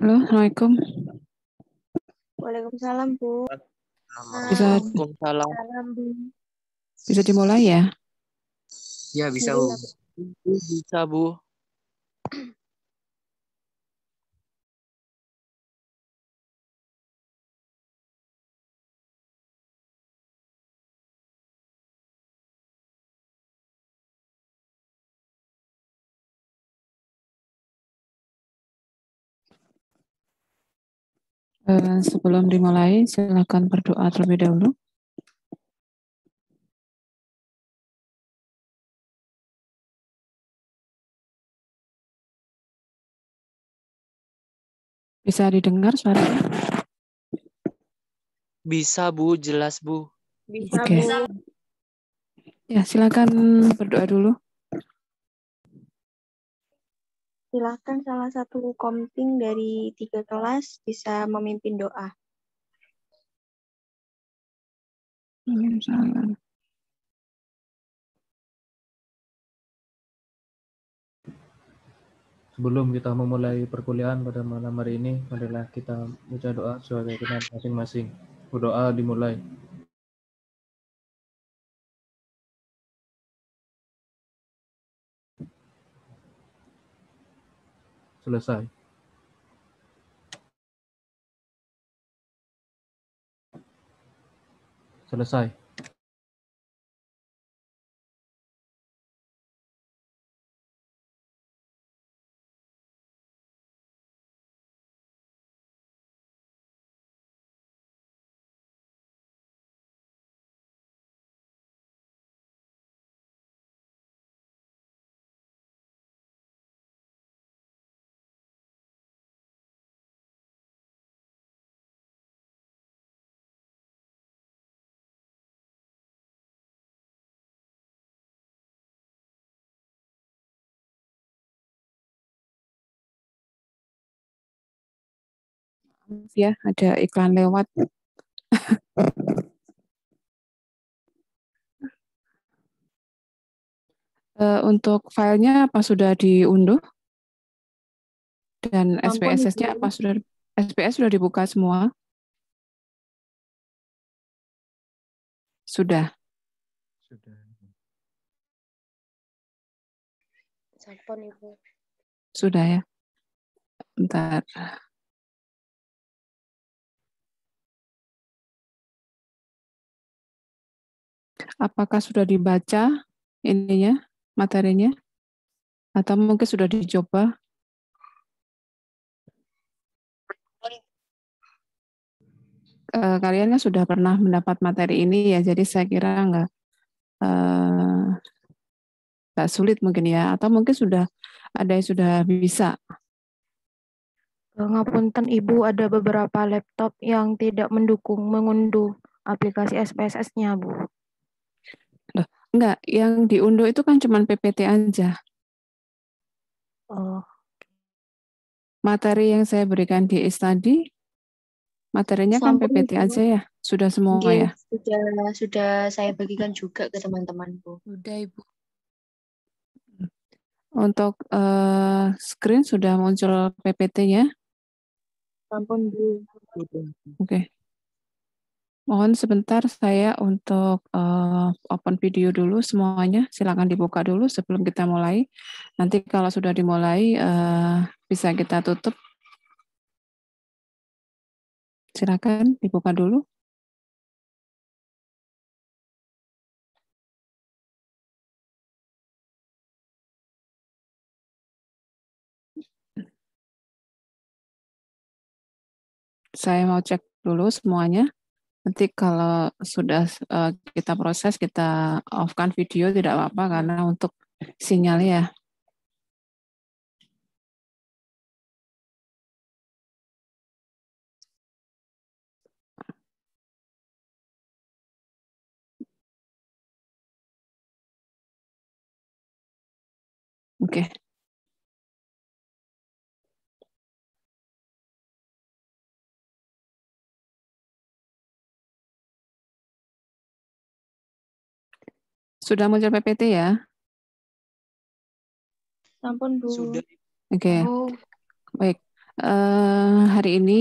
Halo, Assalamualaikum. Waalaikumsalam, Bu. Bisa, Waalaikumsalam. Bisa dimulai ya? Ya, bisa, Bu. Iya, bisa, Bu. Eh, sebelum dimulai, silakan berdoa terlebih dahulu. Bisa didengar suaranya? Bisa, Bu. Jelas, Bu. Bisa, okay. Bu. Ya, silakan berdoa dulu silahkan salah satu komting dari tiga kelas bisa memimpin doa. Waalaikumsalam. Sebelum kita memulai perkuliahan pada malam hari ini, marilah kita baca doa sebagai kenal masing-masing. Berdoa dimulai. selesai. Selesai. ya ada iklan lewat eh, untuk filenya apa sudah diunduh dan SPSS-nya apa sudah SPS sudah dibuka semua sudah sudah Sampun, Ibu. Sudah ya. Bentar. apakah sudah dibaca ininya, materinya? Atau mungkin sudah dicoba? Eh, kalian kan sudah pernah mendapat materi ini ya, jadi saya kira nggak eh, nggak sulit mungkin ya, atau mungkin sudah ada yang sudah bisa. Ngapunten Ibu, ada beberapa laptop yang tidak mendukung mengunduh aplikasi SPSS-nya, Bu. Enggak, yang diunduh itu kan cuma PPT aja. Oh. Materi yang saya berikan di IS tadi, materinya Selama kan PPT itu. aja ya? Sudah semua iya, ya? Sudah, sudah saya bagikan juga ke teman-teman, Bu. Sudah, Ibu. Untuk uh, screen sudah muncul PPT-nya? Ampun, Bu. Oke. Okay. Mohon sebentar saya untuk uh, open video dulu semuanya. Silakan dibuka dulu sebelum kita mulai. Nanti kalau sudah dimulai uh, bisa kita tutup. Silakan dibuka dulu. Saya mau cek dulu semuanya. Nanti kalau sudah eh, kita proses, kita off-kan video tidak apa-apa karena untuk sinyal ya. Oke. Okay. Sudah muncul PPT ya? Sampun ya Bu. Sudah. Oke. Okay. Baik. Uh, hari ini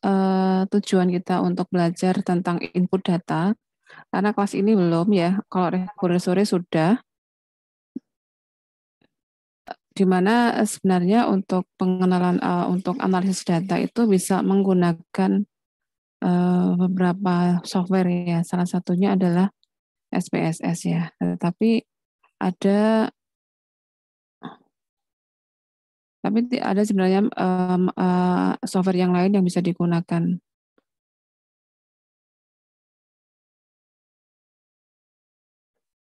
uh, tujuan kita untuk belajar tentang input data. Karena kelas ini belum ya. Kalau reguler sore sudah. Di mana sebenarnya untuk pengenalan uh, untuk analisis data itu bisa menggunakan uh, beberapa software ya. Salah satunya adalah SPSS ya. Tetapi ada tapi ada sebenarnya um, uh, software yang lain yang bisa digunakan.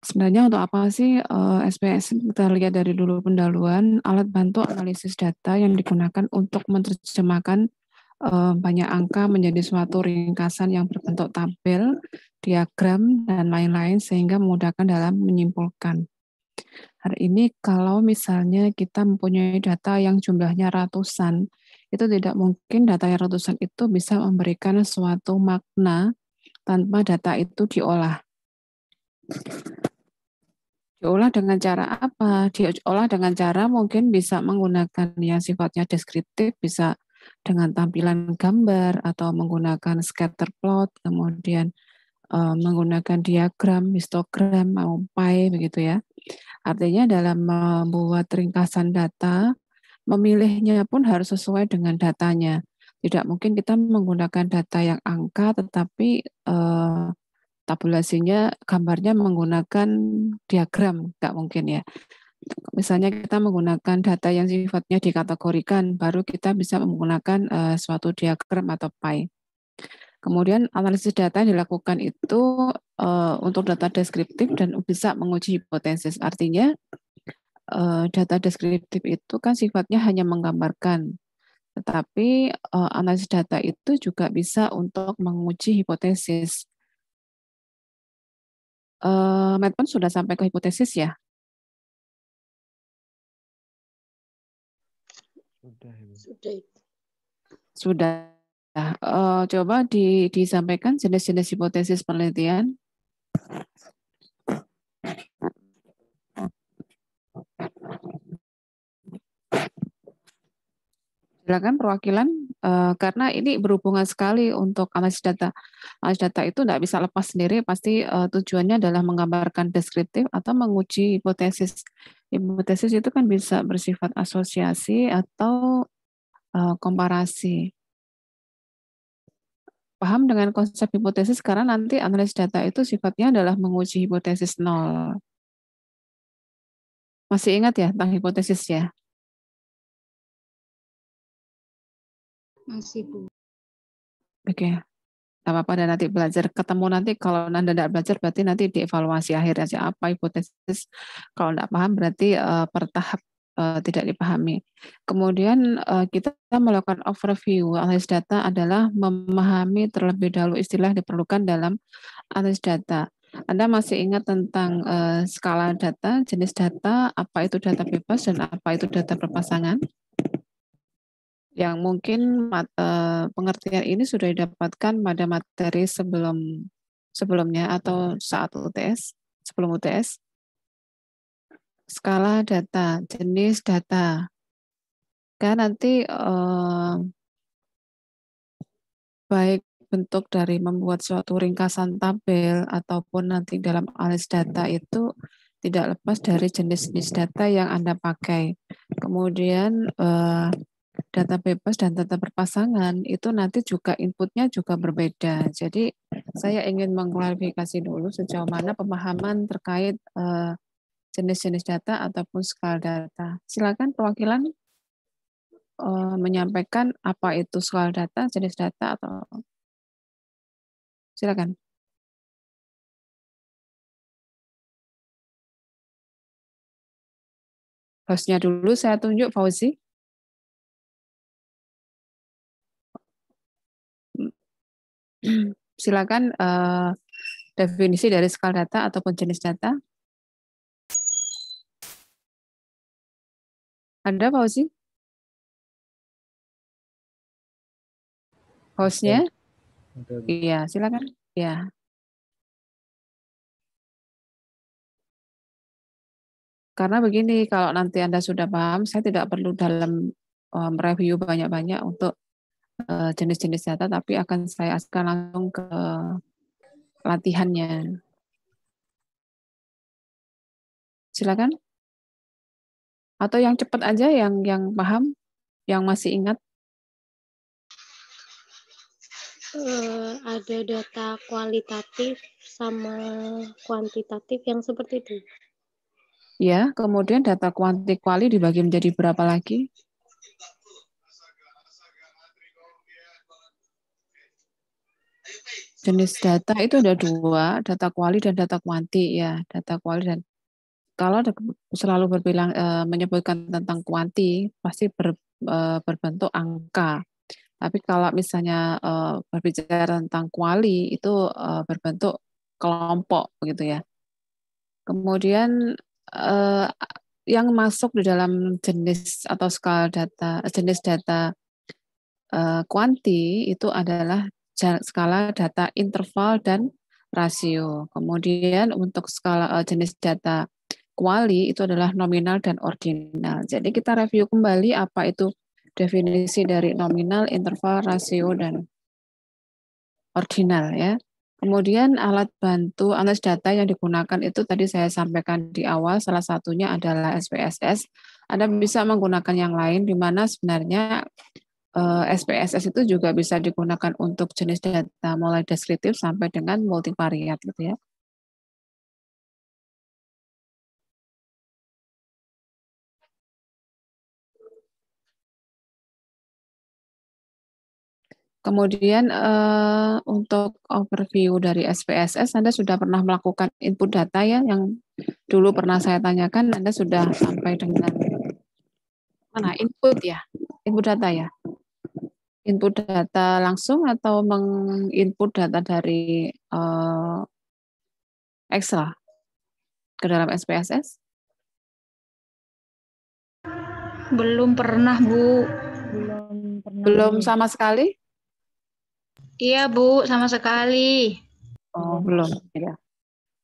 Sebenarnya untuk apa sih uh, eh, SPS? Kita lihat dari dulu pendahuluan, alat bantu analisis data yang digunakan untuk menerjemahkan uh, banyak angka menjadi suatu ringkasan yang berbentuk tabel diagram, dan lain-lain sehingga memudahkan dalam menyimpulkan. Hari ini kalau misalnya kita mempunyai data yang jumlahnya ratusan, itu tidak mungkin data yang ratusan itu bisa memberikan suatu makna tanpa data itu diolah. Diolah dengan cara apa? Diolah dengan cara mungkin bisa menggunakan yang sifatnya deskriptif, bisa dengan tampilan gambar atau menggunakan scatter plot, kemudian Eh, menggunakan diagram, histogram, mau maupun begitu ya. Artinya dalam membuat ringkasan data, memilihnya pun harus sesuai dengan datanya. Tidak mungkin kita menggunakan data yang angka, tetapi uh, tabulasinya, gambarnya menggunakan diagram, nggak mungkin ya misalnya kita menggunakan data yang sifatnya dikategorikan, baru kita bisa menggunakan uh, suatu diagram atau pie. Kemudian analisis data yang dilakukan itu uh, untuk data deskriptif dan bisa menguji hipotesis. Artinya uh, data deskriptif itu kan sifatnya hanya menggambarkan, tetapi uh, analisis data itu juga bisa untuk menguji hipotesis. Uh, Matt pun sudah sampai ke hipotesis ya? Sudah. Sudah. Nah, uh, coba di, disampaikan jenis-jenis hipotesis penelitian. silakan perwakilan uh, karena ini berhubungan sekali untuk analisis data. Analisis data itu tidak bisa lepas sendiri, pasti uh, tujuannya adalah menggambarkan deskriptif atau menguji hipotesis. Hipotesis itu kan bisa bersifat asosiasi atau uh, komparasi paham dengan konsep hipotesis karena nanti analisis data itu sifatnya adalah menguji hipotesis nol. Masih ingat ya tentang hipotesis ya? Masih, Bu. Oke. Okay. Tidak apa-apa dan nanti belajar. Ketemu nanti kalau Anda tidak belajar berarti nanti dievaluasi akhirnya siapa hipotesis. Kalau tidak paham berarti uh, per Eh, tidak dipahami. Kemudian uh, kita melakukan overview analis data adalah memahami terlebih dahulu istilah diperlukan dalam analis data. Anda masih ingat tentang uh, skala data, jenis data, apa itu data bebas dan apa itu data berpasangan? Yang mungkin uh, pengertian ini sudah didapatkan pada materi sebelum sebelumnya atau saat UTS, sebelum UTS skala data, jenis data. Kan nanti eh, baik bentuk dari membuat suatu ringkasan tabel ataupun nanti dalam alis data itu tidak lepas dari jenis-jenis data yang Anda pakai. Kemudian eh, data bebas dan data berpasangan itu nanti juga inputnya juga berbeda. Jadi saya ingin mengklarifikasi dulu sejauh mana pemahaman terkait eh, jenis-jenis data ataupun skala data. Silakan perwakilan uh, menyampaikan apa itu skala data, jenis data atau silakan. Hostnya dulu saya tunjuk Fauzi. Hmm. Silakan uh, definisi dari skala data ataupun jenis data. Anda Fauzi? Hostnya? Iya, silakan. iya. Karena begini, kalau nanti Anda sudah paham, saya tidak perlu dalam um, review banyak-banyak untuk jenis uh, jenis-jenis data, tapi akan saya askan langsung ke latihannya. Silakan. Atau yang cepat aja yang yang paham, yang masih ingat? Uh, ada data kualitatif sama kuantitatif yang seperti itu. Ya, kemudian data kuanti kuali dibagi menjadi berapa lagi? Jenis data itu ada dua, data kuali dan data kuanti ya. Data kuali dan kalau selalu berbilang e, menyebutkan tentang kuanti pasti ber, e, berbentuk angka. Tapi kalau misalnya e, berbicara tentang kuali itu e, berbentuk kelompok begitu ya. Kemudian e, yang masuk di dalam jenis atau skala data jenis data e, kuanti itu adalah skala data interval dan rasio. Kemudian untuk skala jenis data kuali itu adalah nominal dan ordinal. Jadi kita review kembali apa itu definisi dari nominal, interval, rasio, dan ordinal ya. Kemudian alat bantu analis data yang digunakan itu tadi saya sampaikan di awal, salah satunya adalah SPSS. Anda bisa menggunakan yang lain, di mana sebenarnya SPSS eh, itu juga bisa digunakan untuk jenis data mulai deskriptif sampai dengan multivariat gitu ya. Kemudian uh, untuk overview dari SPSS, Anda sudah pernah melakukan input data ya, yang dulu pernah saya tanyakan, Anda sudah sampai dengan mana input ya, input data ya, input data langsung atau menginput data dari uh, Excel ke dalam SPSS? Belum pernah Bu. Belum pernah. Belum sama sekali? Iya Bu, sama sekali. Oh belum, ya.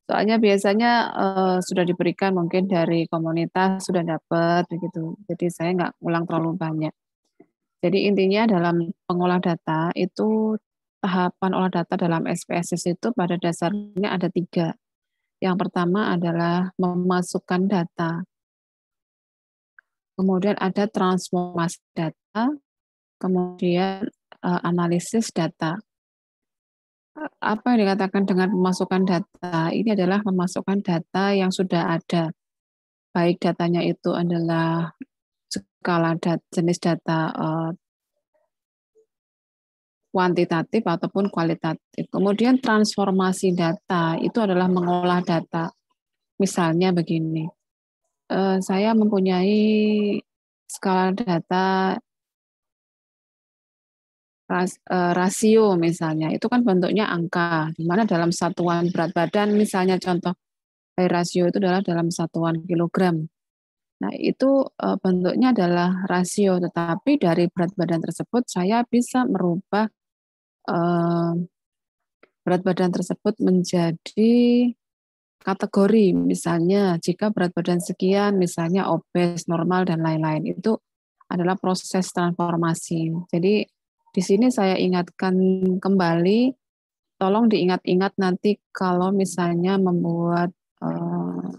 Soalnya biasanya uh, sudah diberikan mungkin dari komunitas sudah dapat begitu. Jadi saya nggak ulang terlalu banyak. Jadi intinya dalam pengolah data itu tahapan olah data dalam SPSS itu pada dasarnya ada tiga. Yang pertama adalah memasukkan data. Kemudian ada transformasi data. Kemudian uh, analisis data. Eh, apa yang dikatakan dengan memasukkan data? Ini adalah memasukkan data yang sudah ada. Baik datanya itu adalah skala dat, jenis data uh, kuantitatif ataupun kualitatif. Kemudian transformasi data itu adalah mengolah data. Misalnya begini, saya mempunyai skala data Eh, rasio misalnya itu kan bentuknya angka dimana dalam satuan berat badan misalnya contoh eh, rasio itu adalah dalam satuan kilogram nah itu eh, bentuknya adalah rasio tetapi dari berat badan tersebut saya bisa merubah berat badan tersebut menjadi kategori misalnya jika berat badan sekian misalnya obes normal dan lain-lain itu adalah proses transformasi jadi di sini saya ingatkan kembali, tolong diingat-ingat nanti kalau misalnya membuat eh,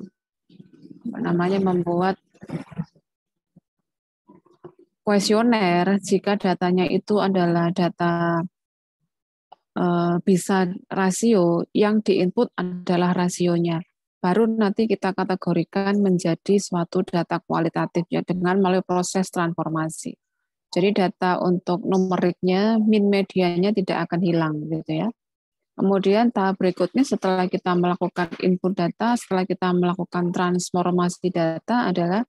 namanya membuat kuesioner jika datanya itu adalah data eh, bisa rasio yang diinput adalah rasionya baru nanti kita kategorikan menjadi suatu data kualitatif ya dengan melalui proses transformasi. Jadi data untuk numeriknya, min medianya tidak akan hilang gitu ya. Kemudian tahap berikutnya setelah kita melakukan input data, setelah kita melakukan transformasi data adalah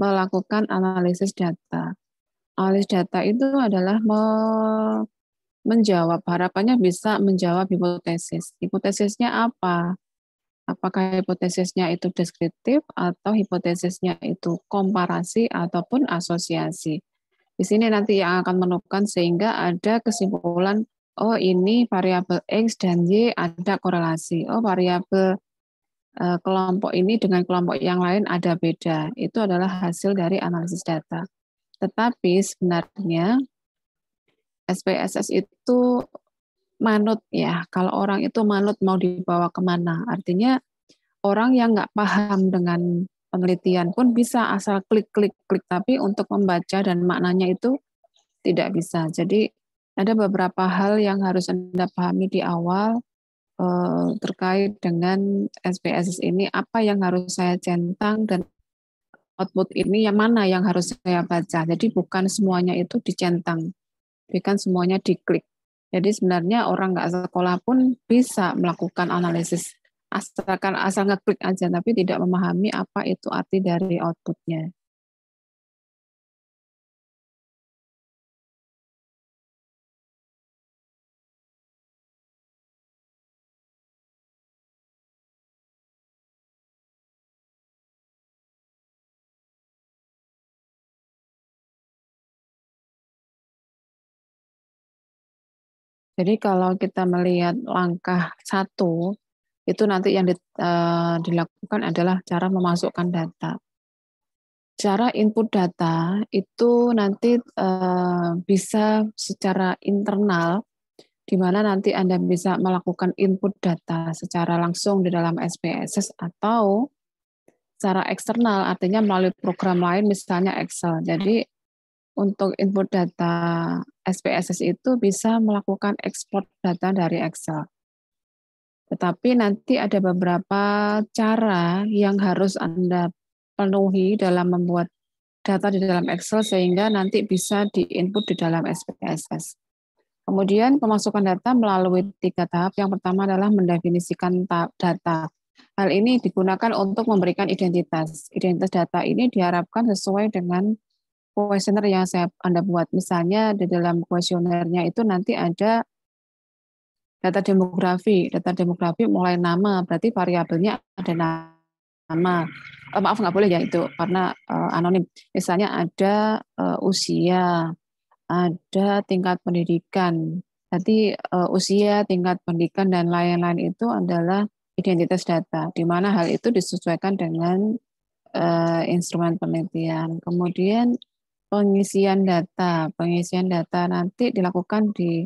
melakukan analisis data. Analisis data itu adalah menjawab, harapannya bisa menjawab hipotesis. Hipotesisnya apa? Apakah hipotesisnya itu deskriptif atau hipotesisnya itu komparasi ataupun asosiasi? Di sini nanti yang akan menemukan sehingga ada kesimpulan oh ini variabel X dan Y ada korelasi. Oh variabel eh, kelompok ini dengan kelompok yang lain ada beda. Itu adalah hasil dari analisis data. Tetapi sebenarnya SPSS itu manut ya. Kalau orang itu manut mau dibawa kemana? Artinya orang yang nggak paham dengan penelitian pun bisa asal klik-klik-klik, tapi untuk membaca dan maknanya itu tidak bisa. Jadi ada beberapa hal yang harus Anda pahami di awal eh, terkait dengan SPSS ini, apa yang harus saya centang dan output ini yang mana yang harus saya baca. Jadi bukan semuanya itu dicentang, bukan semuanya diklik. Jadi sebenarnya orang nggak sekolah pun bisa melakukan analisis asalkan asal ngeklik aja tapi tidak memahami apa itu arti dari outputnya. Jadi kalau kita melihat langkah satu itu nanti yang di, uh, dilakukan adalah cara memasukkan data. Cara input data itu nanti uh, bisa secara internal, di mana nanti Anda bisa melakukan input data secara langsung di dalam SPSS atau secara eksternal, artinya melalui program lain, misalnya Excel. Jadi untuk input data SPSS itu bisa melakukan ekspor data dari Excel. Tetapi nanti ada beberapa cara yang harus Anda penuhi dalam membuat data di dalam Excel sehingga nanti bisa diinput di dalam SPSS. Kemudian pemasukan data melalui tiga tahap. Yang pertama adalah mendefinisikan data. Hal ini digunakan untuk memberikan identitas. Identitas data ini diharapkan sesuai dengan kuesioner yang saya Anda buat. Misalnya di dalam kuesionernya itu nanti ada data demografi data demografi mulai nama berarti variabelnya ada nama eh, maaf nggak boleh ya itu karena eh, anonim misalnya ada eh, usia ada tingkat pendidikan jadi eh, usia tingkat pendidikan dan lain-lain itu adalah identitas data di mana hal itu disesuaikan dengan eh, instrumen penelitian kemudian pengisian data pengisian data nanti dilakukan di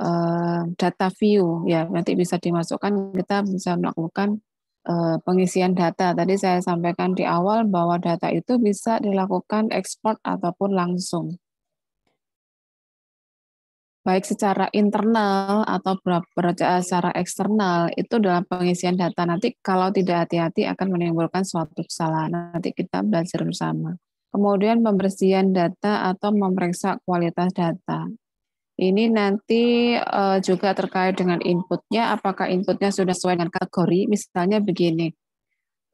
Eh, data view ya nanti bisa dimasukkan kita bisa melakukan eh, pengisian data tadi saya sampaikan di awal bahwa data itu bisa dilakukan ekspor ataupun langsung baik secara internal atau secara eksternal itu dalam pengisian data nanti kalau tidak hati-hati akan menimbulkan suatu kesalahan nanti kita belajar bersama kemudian pembersihan data atau memeriksa kualitas data ini nanti uh, juga terkait dengan inputnya, apakah inputnya sudah sesuai dengan kategori. Misalnya begini,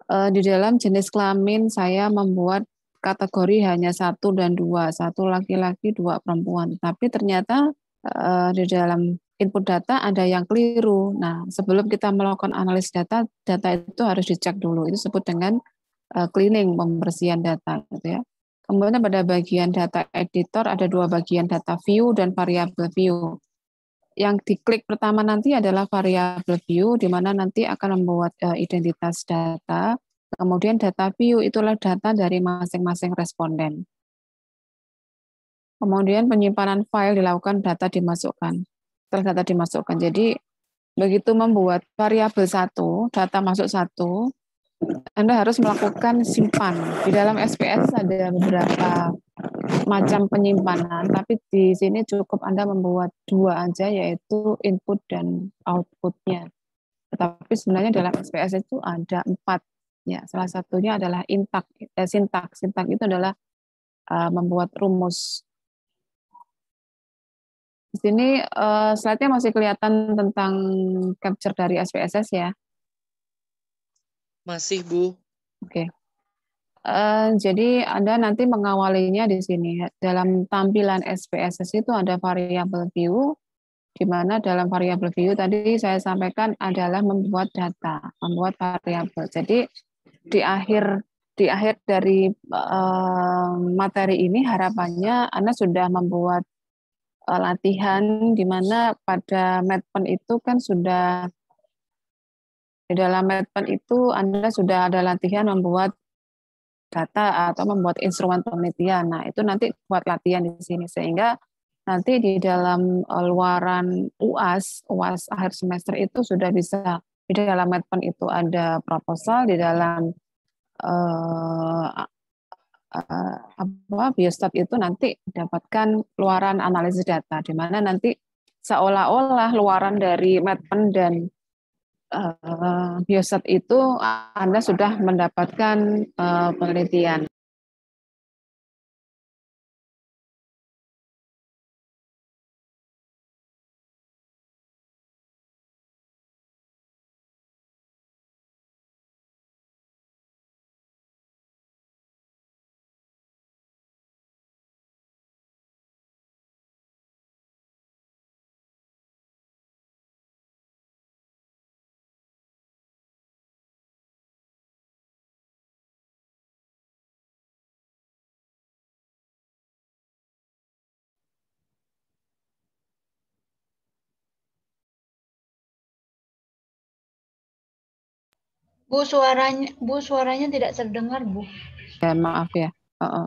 uh, di dalam jenis kelamin saya membuat kategori hanya satu dan dua, satu laki-laki, dua perempuan. Tapi ternyata uh, di dalam input data ada yang keliru. Nah, sebelum kita melakukan analis data, data itu harus dicek dulu. Itu disebut dengan uh, cleaning, pembersihan data, gitu ya. Kemudian pada bagian data editor ada dua bagian data view dan variable view. Yang diklik pertama nanti adalah variable view, di mana nanti akan membuat eh, identitas data. Kemudian data view itulah data dari masing-masing responden. Kemudian penyimpanan file dilakukan, data dimasukkan. Setelah data dimasukkan, jadi begitu membuat variabel satu, data masuk satu, anda harus melakukan simpan. Di dalam SPS ada beberapa macam penyimpanan, tapi di sini cukup Anda membuat dua aja, yaitu input dan outputnya. Tetapi sebenarnya dalam SPS itu ada empat. Ya, salah satunya adalah intak, eh, sintak. Sintak itu adalah uh, membuat rumus. Di sini uh, slide-nya masih kelihatan tentang capture dari SPSS ya. Masih, Bu. Oke. Okay. Uh, eh, jadi Anda nanti mengawalinya di sini. Dalam tampilan SPSS itu ada variabel view, di mana dalam variabel view tadi saya sampaikan adalah membuat data, membuat variabel. Jadi di akhir di akhir dari uh, materi ini harapannya Anda sudah membuat uh, latihan di mana pada MedPen itu kan sudah di dalam Medpen itu Anda sudah ada latihan membuat data atau membuat instrumen penelitian. Nah, itu nanti buat latihan di sini sehingga nanti di dalam eh, luaran UAS, UAS akhir semester itu sudah bisa di dalam Medpen itu ada proposal di dalam eh, eh, apa biostat itu nanti dapatkan luaran analisis data di mana nanti seolah-olah luaran dari Medpen dan uh, eh, bioset itu Anda sudah mendapatkan uh, penelitian Bu suaranya Bu suaranya tidak terdengar Bu. Ya maaf ya. Uh -uh.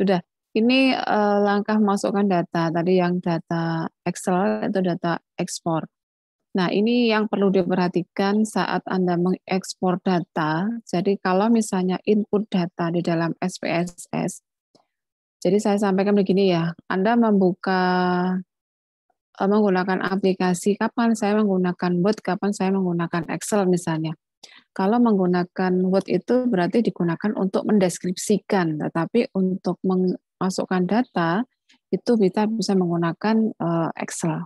Sudah. Ini uh, langkah masukkan data tadi yang data Excel atau data ekspor. Nah, ini yang perlu diperhatikan saat Anda mengekspor data. Jadi kalau misalnya input data di dalam SPSS. Jadi saya sampaikan begini ya, Anda membuka eh, menggunakan aplikasi, kapan saya menggunakan Word, kapan saya menggunakan Excel misalnya. Kalau menggunakan word itu berarti digunakan untuk mendeskripsikan, tetapi untuk memasukkan data itu kita bisa menggunakan eh, Excel.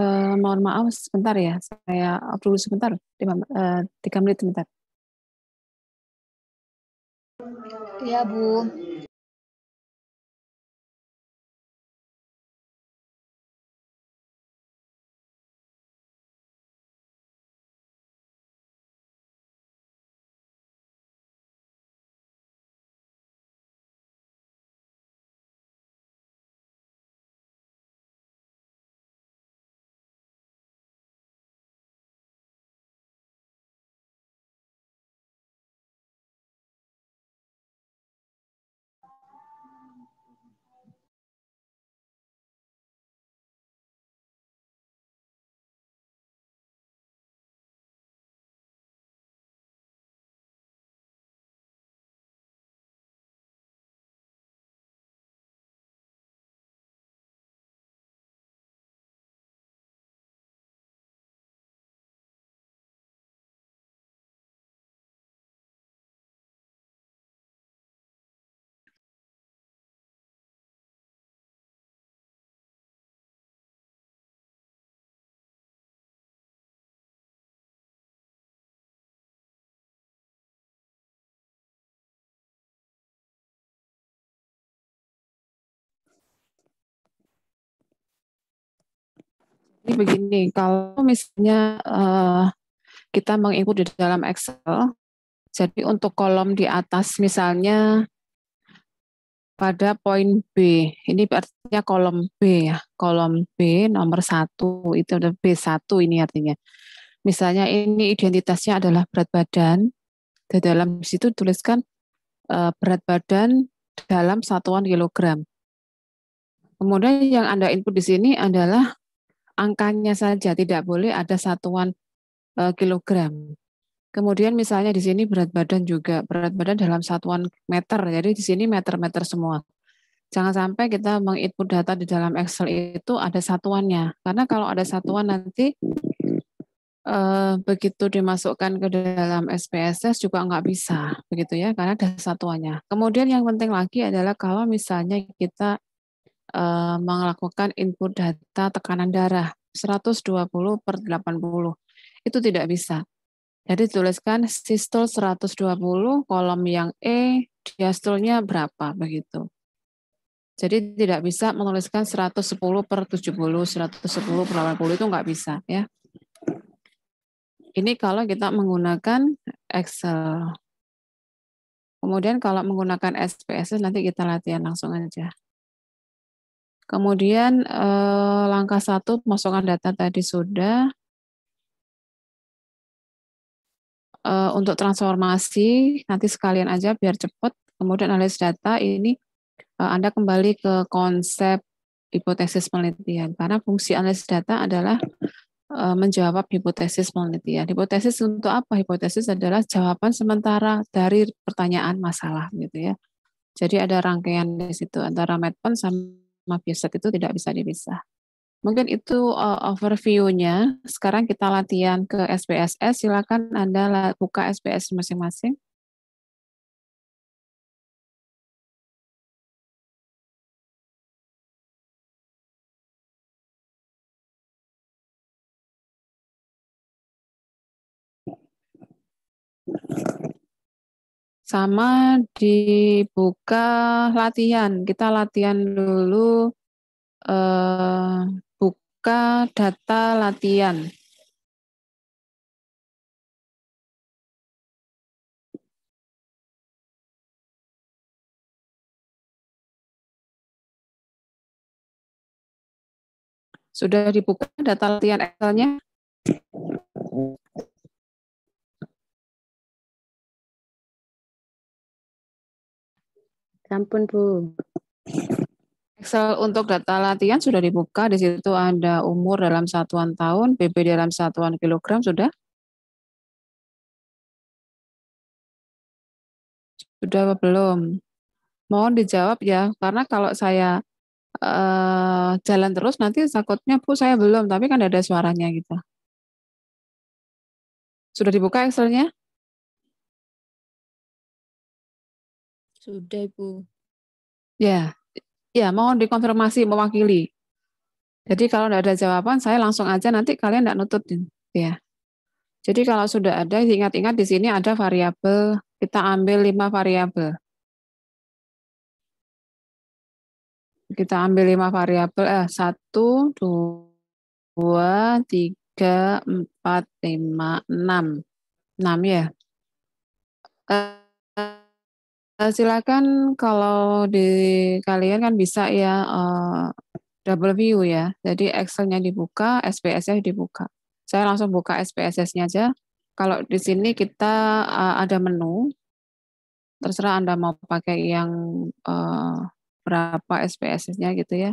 Uh, mohon maaf sebentar ya, saya perlu dulu sebentar, eh, tiga menit sebentar. Iya Bu. Jadi begini, kalau misalnya uh, kita menginput di dalam Excel, jadi untuk kolom di atas misalnya pada poin B, ini artinya kolom B ya, kolom B nomor satu itu ada B1 ini artinya. Misalnya ini identitasnya adalah berat badan, di dalam situ tuliskan uh, eh, berat badan dalam satuan kilogram. Kemudian yang Anda input di sini adalah angkanya saja, tidak boleh ada satuan e, kilogram. Kemudian misalnya di sini berat badan juga, berat badan dalam satuan meter, jadi di sini meter-meter semua. Jangan sampai kita menginput data di dalam Excel itu ada satuannya, karena kalau ada satuan nanti e, begitu dimasukkan ke dalam SPSS juga nggak bisa, begitu ya, karena ada satuannya. Kemudian yang penting lagi adalah kalau misalnya kita mengelakukan eh, melakukan input data tekanan darah 120 per 80. Itu tidak bisa. Jadi tuliskan sistol 120, kolom yang E, diastolnya berapa, begitu. Jadi tidak bisa menuliskan 110 per 70, 110 per 80 itu nggak bisa. ya. Ini kalau kita menggunakan Excel. Kemudian kalau menggunakan SPSS nanti kita latihan langsung aja. Kemudian eh, langkah satu pemasukan data tadi sudah. Eh, untuk transformasi nanti sekalian aja biar cepat. Kemudian analis data ini eh, Anda kembali ke konsep hipotesis penelitian karena fungsi analis data adalah eh, menjawab hipotesis penelitian. Hipotesis untuk apa? Hipotesis adalah jawaban sementara dari pertanyaan masalah gitu ya. Jadi ada rangkaian di situ antara MedPen sama mafiasat itu tidak bisa dipisah. Mungkin itu uh, overview-nya. Sekarang kita latihan ke SPSS. Silakan Anda buka SPSS masing-masing. sama dibuka latihan. Kita latihan dulu eh, buka data latihan. Sudah dibuka data latihan Excel-nya? Sampun, ya Bu. Excel untuk data latihan sudah dibuka. Di situ ada umur dalam satuan tahun, BB dalam satuan kilogram sudah? Sudah apa belum? Mohon dijawab ya, karena kalau saya uh, jalan terus nanti takutnya Bu saya belum, tapi kan ada suaranya gitu. Sudah dibuka Excel-nya? Sudah, Ibu. Ya, ya mohon dikonfirmasi mewakili. Jadi kalau tidak ada jawaban, saya langsung aja nanti kalian tidak nututin, ya. Jadi kalau sudah ada, ingat-ingat di sini ada variabel, kita ambil lima variabel. Kita ambil lima variabel, eh, satu, dua, tiga, empat, lima, enam, enam ya. Eh, Eh, silakan kalau di kalian kan bisa ya uh, double view ya. Jadi Excel-nya dibuka, SPSS dibuka. Saya langsung buka SPSS-nya aja. Kalau di sini kita uh, ada menu. Terserah Anda mau pakai yang uh, berapa SPSS-nya gitu ya.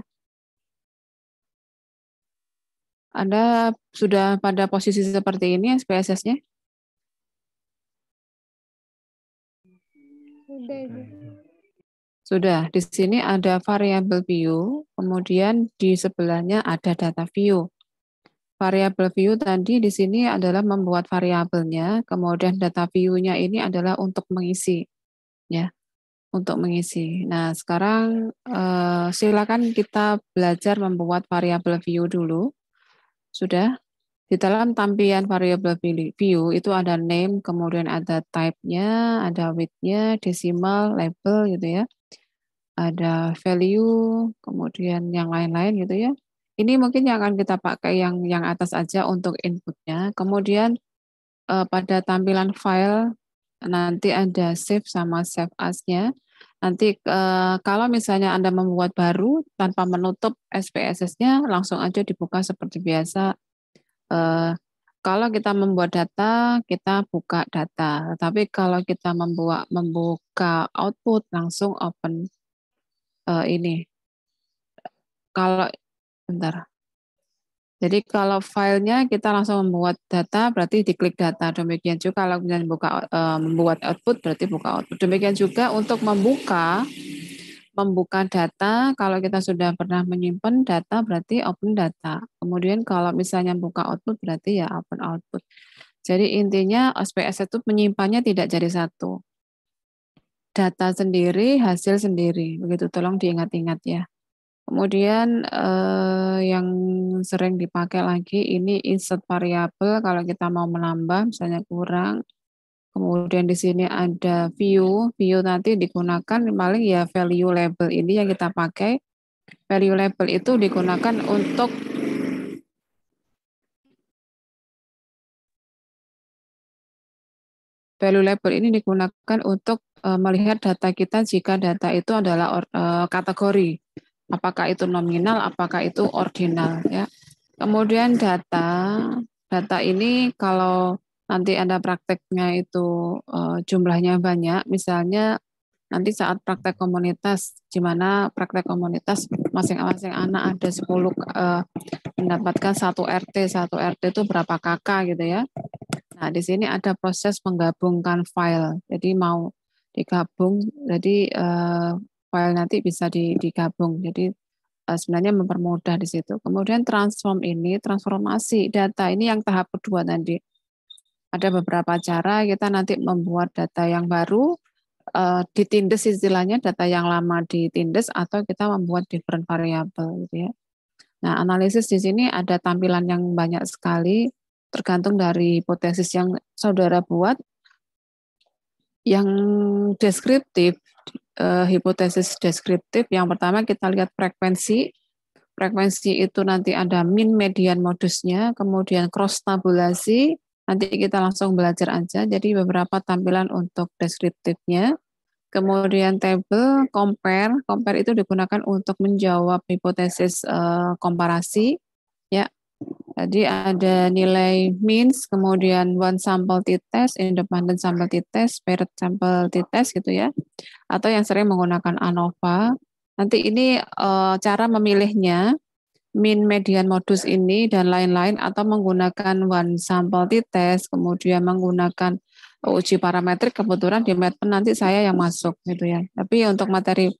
Anda sudah pada posisi seperti ini SPSS-nya? Sudah. Sudah. Di sini ada variabel view, kemudian di sebelahnya ada data view. Variabel view tadi di sini adalah membuat variabelnya, kemudian data view-nya ini adalah untuk mengisi, ya, untuk mengisi. Nah, sekarang eh, silakan kita belajar membuat variabel view dulu. Sudah? Di dalam tampilan variable view itu ada name, kemudian ada type-nya, ada width-nya, decimal, label gitu ya. Ada value, kemudian yang lain-lain gitu ya. Ini mungkin yang akan kita pakai yang yang atas aja untuk inputnya. Kemudian eh, pada tampilan file nanti ada save sama save as-nya. Nanti eh, kalau misalnya Anda membuat baru tanpa menutup SPSS-nya langsung aja dibuka seperti biasa Eh, kalau kita membuat data, kita buka data. Tapi kalau kita membuat membuka output langsung open eh, ini. Kalau bentar. Jadi kalau filenya kita langsung membuat data, berarti diklik data. Demikian juga kalau kemudian buka eh, membuat output, berarti buka output. Demikian juga untuk membuka membuka data, kalau kita sudah pernah menyimpan data berarti open data. Kemudian kalau misalnya buka output berarti ya open output. Jadi intinya SPSS itu menyimpannya tidak jadi satu. Data sendiri, hasil sendiri. Begitu tolong diingat-ingat ya. Kemudian eh, yang sering dipakai lagi ini insert variable kalau kita mau menambah misalnya kurang Kemudian di sini ada view. View nanti digunakan paling ya value label ini yang kita pakai. Value label itu digunakan untuk value label ini digunakan untuk e, melihat data kita jika data itu adalah e, kategori. Apakah itu nominal, apakah itu ordinal ya. Kemudian data, data ini kalau nanti ada prakteknya itu uh, jumlahnya banyak, misalnya nanti saat praktek komunitas di mana praktek komunitas masing-masing anak ada 10 uh, eh, mendapatkan satu RT satu RT itu berapa kakak gitu ya nah di sini ada proses menggabungkan file jadi mau digabung jadi uh, file nanti bisa digabung jadi uh, sebenarnya mempermudah di situ kemudian transform ini transformasi data ini yang tahap kedua nanti ada beberapa cara kita nanti membuat data yang baru uh, eh, ditindes istilahnya data yang lama ditindes atau kita membuat different variable gitu ya. Nah, analisis di sini ada tampilan yang banyak sekali tergantung dari hipotesis yang saudara buat yang deskriptif uh, hipotesis deskriptif yang pertama kita lihat frekuensi frekuensi itu nanti ada min median modusnya kemudian cross tabulasi Nanti kita langsung belajar aja. Jadi beberapa tampilan untuk deskriptifnya. Kemudian table compare, compare itu digunakan untuk menjawab hipotesis uh, komparasi. Ya, Jadi ada nilai means, kemudian one sample t-test, independent sample t-test, paired sample t-test gitu ya. Atau yang sering menggunakan ANOVA. Nanti ini uh, cara memilihnya min median modus ini dan lain-lain atau menggunakan one sample t test kemudian menggunakan uji parametrik kebetulan di MedPen nanti saya yang masuk gitu ya. Tapi untuk materi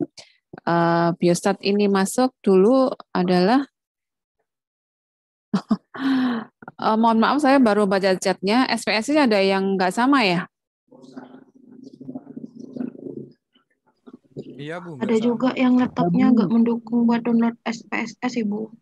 uh, biostat ini masuk dulu adalah uh, mohon maaf saya baru baca chatnya SPS-nya ada yang nggak sama ya? Iya, Bu. Ada juga yang laptopnya nggak mendukung buat download SPSS, Ibu.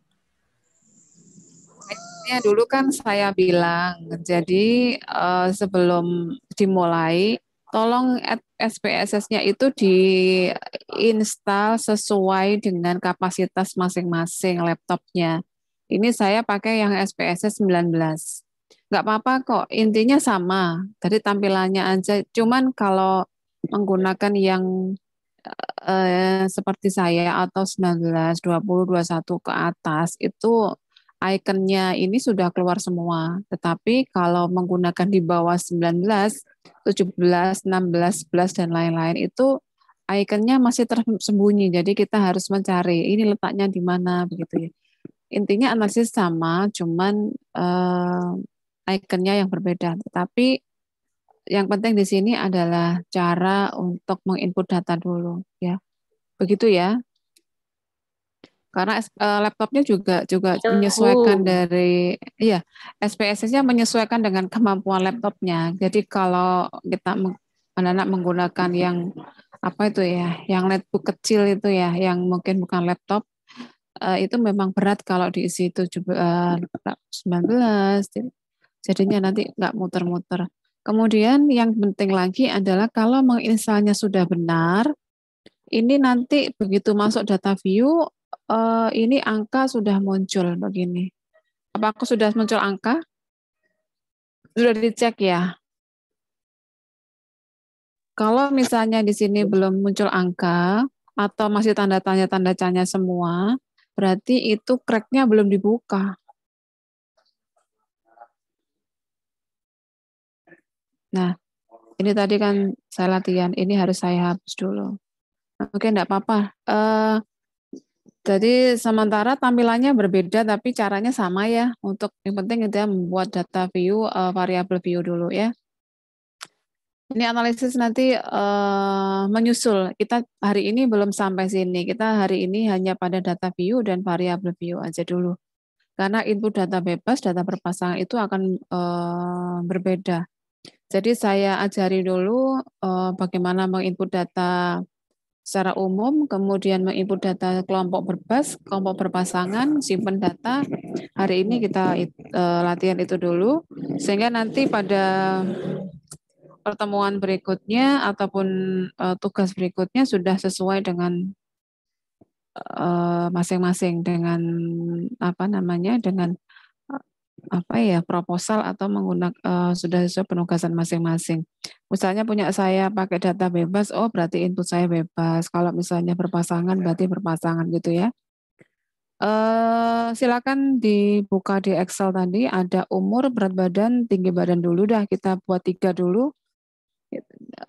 Ya dulu kan saya bilang, jadi uh, sebelum dimulai, tolong SPSS-nya itu diinstal sesuai dengan kapasitas masing-masing laptopnya. Ini saya pakai yang SPSS 19. Nggak apa-apa kok, intinya sama. tadi tampilannya aja. Cuman kalau menggunakan yang eh, seperti saya atau 19, 20, 21 ke atas itu ikonnya ini sudah keluar semua. Tetapi kalau menggunakan di bawah 19, 17, 16, 11 dan lain-lain itu ikonnya masih tersembunyi. Jadi kita harus mencari ini letaknya di mana begitu ya. Intinya analisis sama, cuman uh, ikonnya yang berbeda. Tetapi yang penting di sini adalah cara untuk menginput data dulu ya. Begitu ya karena uh, laptopnya juga juga iya, menyesuaikan dari iya SPSS-nya menyesuaikan dengan kemampuan laptopnya. Jadi kalau kita anak-anak menggunakan yang apa itu ya, yang netbook kecil itu ya, yang mungkin bukan laptop uh, itu memang berat kalau diisi 17 19 eh, jadinya nanti nggak muter-muter. Kemudian yang penting lagi adalah kalau menginstalnya sudah benar, ini nanti begitu masuk data view uh, ini angka sudah muncul begini. Apakah sudah muncul angka? Sudah dicek ya. Kalau misalnya di sini belum muncul angka atau masih tanda tanya tanda tanya semua, berarti itu cracknya belum dibuka. Nah, ini tadi kan saya latihan, ini harus saya hapus dulu. Oke, enggak apa-apa. Uh, jadi sementara tampilannya berbeda tapi caranya sama ya. Untuk yang penting itu ya, membuat data view uh, eh, variabel view dulu ya. Ini analisis nanti uh, menyusul. Kita hari ini belum sampai sini. Kita hari ini hanya pada data view dan variabel view aja dulu. Karena input data bebas, data berpasangan itu akan uh, berbeda. Jadi saya ajari dulu uh, bagaimana menginput data secara umum, kemudian menginput data kelompok berbas, kelompok berpasangan, simpan data. Hari ini kita e, latihan itu dulu, sehingga nanti pada pertemuan berikutnya ataupun e, tugas berikutnya sudah sesuai dengan e, masing -masing dengan apa namanya dengan apa ya proposal atau menggunakan uh, eh, sudah sesuai penugasan masing-masing. Misalnya punya saya pakai data bebas, oh berarti input saya bebas. Kalau misalnya berpasangan berarti berpasangan gitu ya. Uh, silakan dibuka di Excel tadi ada umur, berat badan, tinggi badan dulu dah kita buat tiga dulu.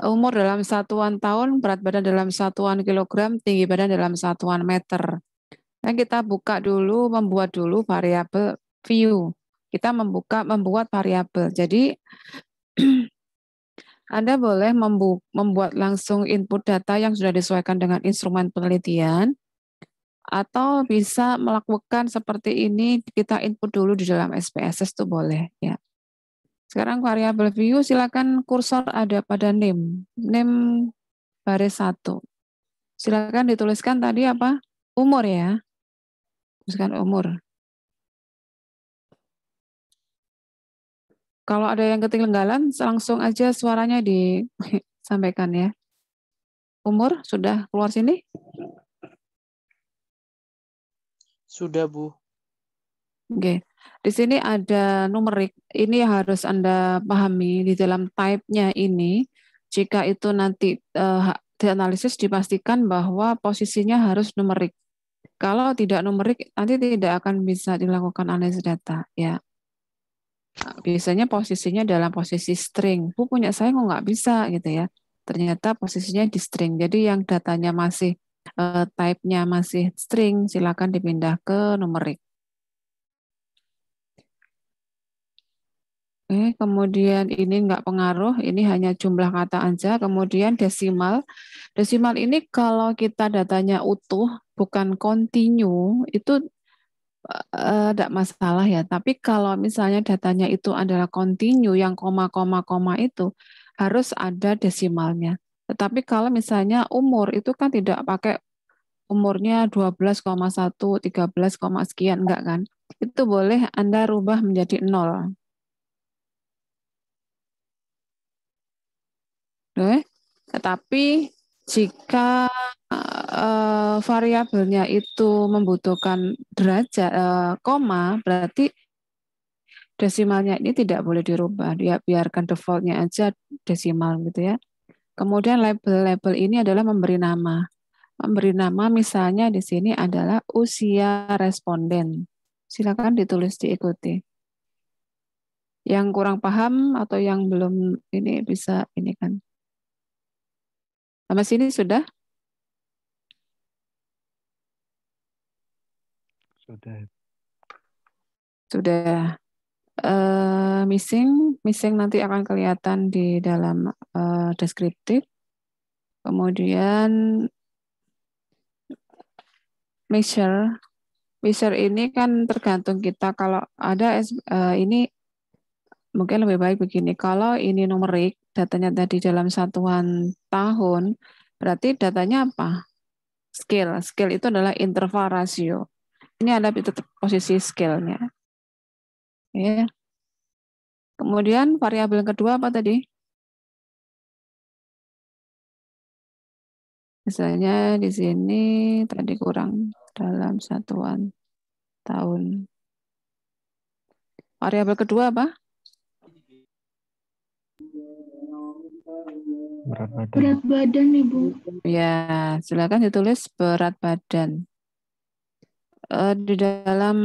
Umur dalam satuan tahun, berat badan dalam satuan kilogram, tinggi badan dalam satuan meter. Dan nah, kita buka dulu, membuat dulu variabel view kita membuka membuat variabel. Jadi Anda boleh membu membuat langsung input data yang sudah disesuaikan dengan instrumen penelitian atau bisa melakukan seperti ini kita input dulu di dalam SPSS itu boleh ya. Sekarang variabel view silakan kursor ada pada name. Name baris satu Silakan dituliskan tadi apa? Umur ya. Tuliskan umur. Kalau ada yang ketinggalan, langsung aja suaranya disampaikan ya. Umur sudah keluar sini? Sudah, Bu. Oke. Okay. Di sini ada numerik. Ini harus Anda pahami di dalam type-nya ini. Jika itu nanti uh, dianalisis dipastikan bahwa posisinya harus numerik. Kalau tidak numerik, nanti tidak akan bisa dilakukan analisis data. Ya, biasanya posisinya dalam posisi string. Bu punya saya kok nggak bisa gitu ya. Ternyata posisinya di string. Jadi yang datanya masih uh, type-nya masih string, silakan dipindah ke numerik. Oke, kemudian ini nggak pengaruh, ini hanya jumlah kata aja. Kemudian desimal. Desimal ini kalau kita datanya utuh, bukan continue, itu tidak eh, uh, masalah ya. Tapi kalau misalnya datanya itu adalah kontinu yang koma koma koma itu harus ada desimalnya. Tetapi kalau misalnya umur itu kan tidak pakai umurnya 12,1, 13, sekian enggak kan? Itu boleh Anda rubah menjadi nol. Tetapi jika uh, variabelnya itu membutuhkan derajat uh, koma, berarti desimalnya ini tidak boleh dirubah. Ya, biarkan defaultnya aja desimal gitu ya. Kemudian label-label ini adalah memberi nama. Memberi nama misalnya di sini adalah usia responden. Silakan ditulis diikuti. Yang kurang paham atau yang belum ini bisa ini kan sama sini sudah? Sudah. Sudah. Uh, missing, missing nanti akan kelihatan di dalam uh, deskriptif. Kemudian measure, measure ini kan tergantung kita kalau ada uh, ini mungkin lebih baik begini. Kalau ini numerik, datanya tadi dalam satuan tahun, berarti datanya apa? Skill. Skill itu adalah interval rasio. Ini ada tetap posisi skillnya. nya Ya. Kemudian variabel kedua apa tadi? Misalnya di sini tadi kurang dalam satuan tahun. Variabel kedua apa? berat badan. Berat badan ibu. Ya, silakan ditulis berat badan. Uh, di dalam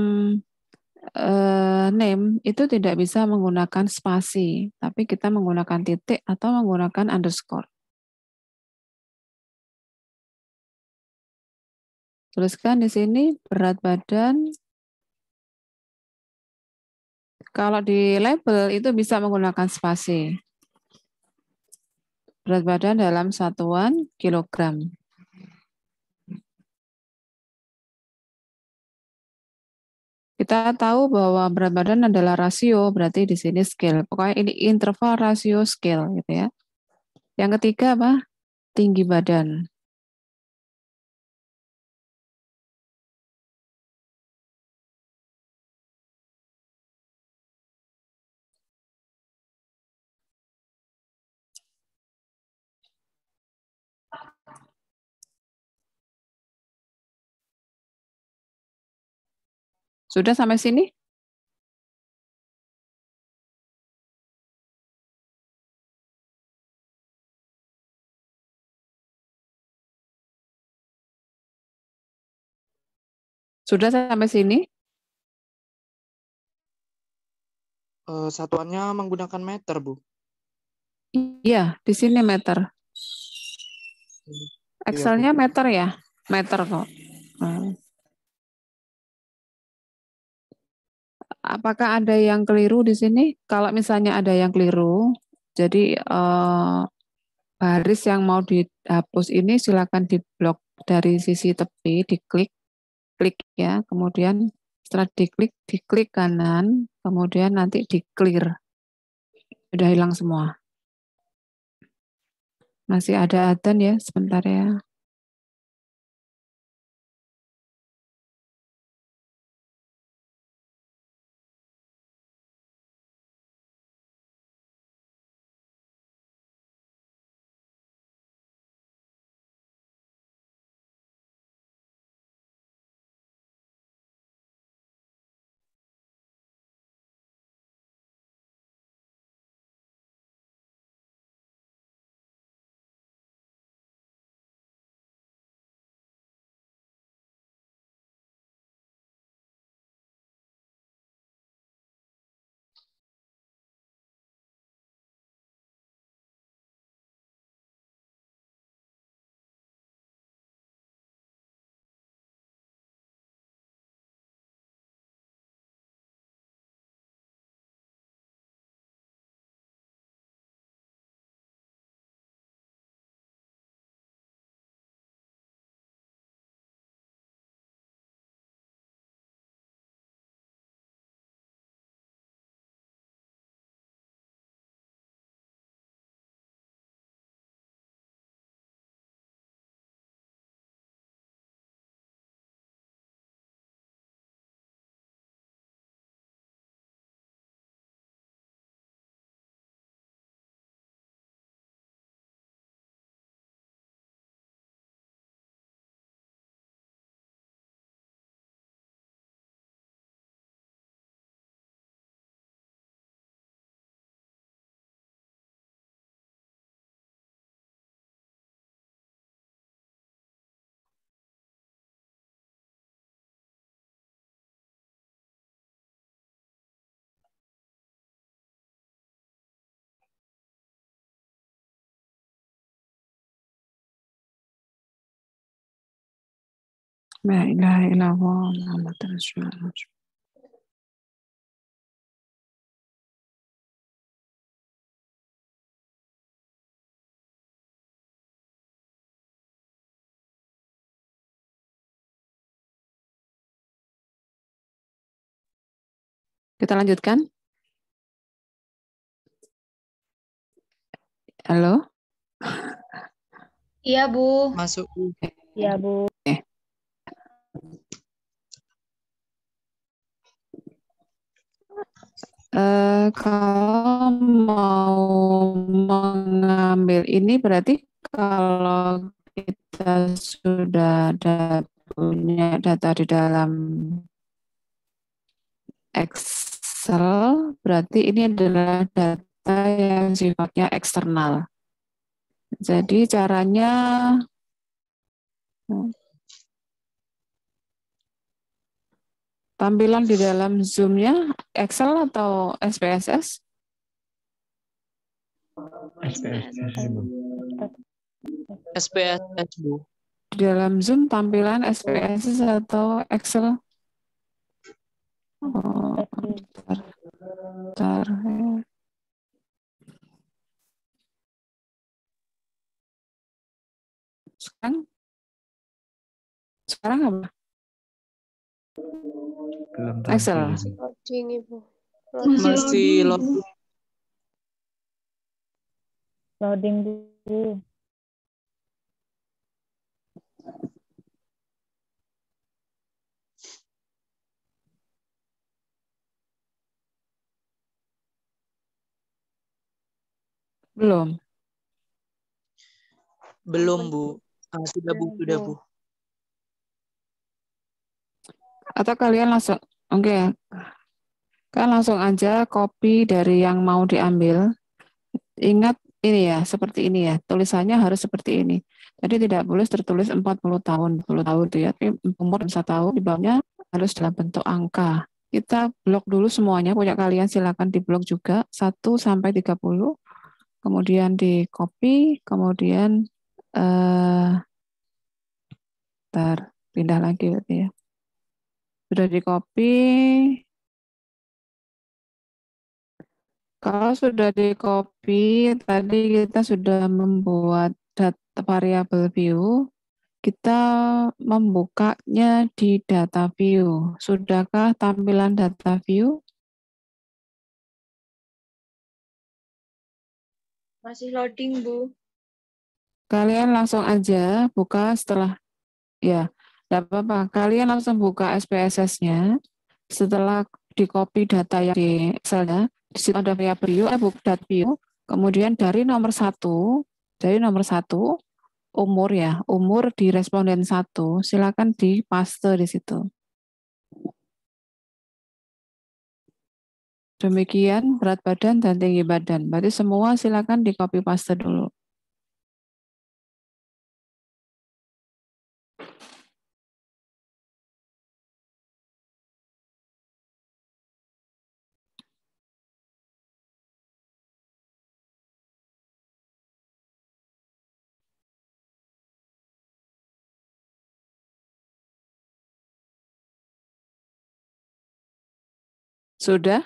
uh, name itu tidak bisa menggunakan spasi, tapi kita menggunakan titik atau menggunakan underscore. Tuliskan di sini berat badan. Kalau di label itu bisa menggunakan spasi. Berat badan dalam satuan kilogram. Kita tahu bahwa berat badan adalah rasio, berarti di sini scale. Pokoknya ini interval rasio scale gitu ya. Yang ketiga apa? Tinggi badan. Sudah sampai sini? Sudah sampai sini? Eh, satuannya menggunakan meter, Bu. Iya, di sini meter. Iya, Excelnya meter ya? Meter kok. Hmm. apakah ada yang keliru di sini? Kalau misalnya ada yang keliru, jadi uh, baris yang mau dihapus ini silakan diblok dari sisi tepi, diklik, klik ya. Kemudian setelah diklik, diklik kanan, kemudian nanti di clear. Sudah hilang semua. Masih ada adan ya, sebentar ya. La ilaha illallah Muhammad Rasulullah. Kita lanjutkan. Halo? Iya, Bu. Masuk, Iya, Bu. Uh, kalau mau mengambil ini berarti kalau kita sudah ada punya data di dalam Excel, berarti ini adalah data yang sifatnya eksternal. Jadi caranya Tampilan di dalam Zoom-nya Excel atau SPSS? SPSS, Bu. SPSS, Di dalam Zoom tampilan SPSS atau Excel? Oh, bentar. Bentar. Ya. Sekarang? Sekarang apa? Belum tahu. Excel. Loading, Ibu. Masih loading. Loading dulu. Belum. Belum, Bu. Ah, sudah, Bu. Sudah, Bu. Atau kalian langsung, oke, okay, kan langsung aja copy dari yang mau diambil. Ingat ini ya, seperti ini ya. Tulisannya harus seperti ini. Jadi tidak boleh tertulis 40 tahun, 40 tahun itu ya. Tapi umur bisa tahu di bawahnya harus dalam bentuk angka. Kita blok dulu semuanya, punya kalian silakan di blok juga 1 sampai 30. Kemudian di copy, kemudian eh uh, pindah lagi berarti ya. Sudah di copy. Kalau sudah di copy, tadi kita sudah membuat data variable view. Kita membukanya di data view. Sudahkah tampilan data view? Masih loading, Bu. Kalian langsung aja buka setelah ya. Tidak apa-apa, kalian langsung buka SPSS-nya. Setelah di copy data yang di selnya, di situ ada variabel view, eh, .book data view. Kemudian dari nomor satu, dari nomor satu umur ya, umur di responden satu, silakan di paste di situ. Demikian berat badan dan tinggi badan. Berarti semua silakan di copy paste dulu. Sudah?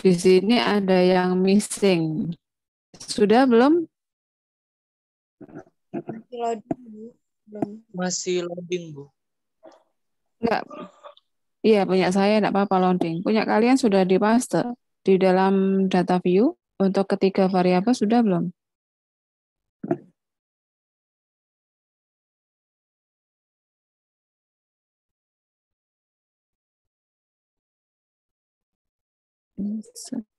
Di sini ada yang missing. Sudah belum? Masih loading, Bu. Masih loading, Bu. Enggak. Iya, punya saya enggak apa-apa loading. Punya kalian sudah di paste di dalam data view untuk ketiga variabel sudah belum? Yes.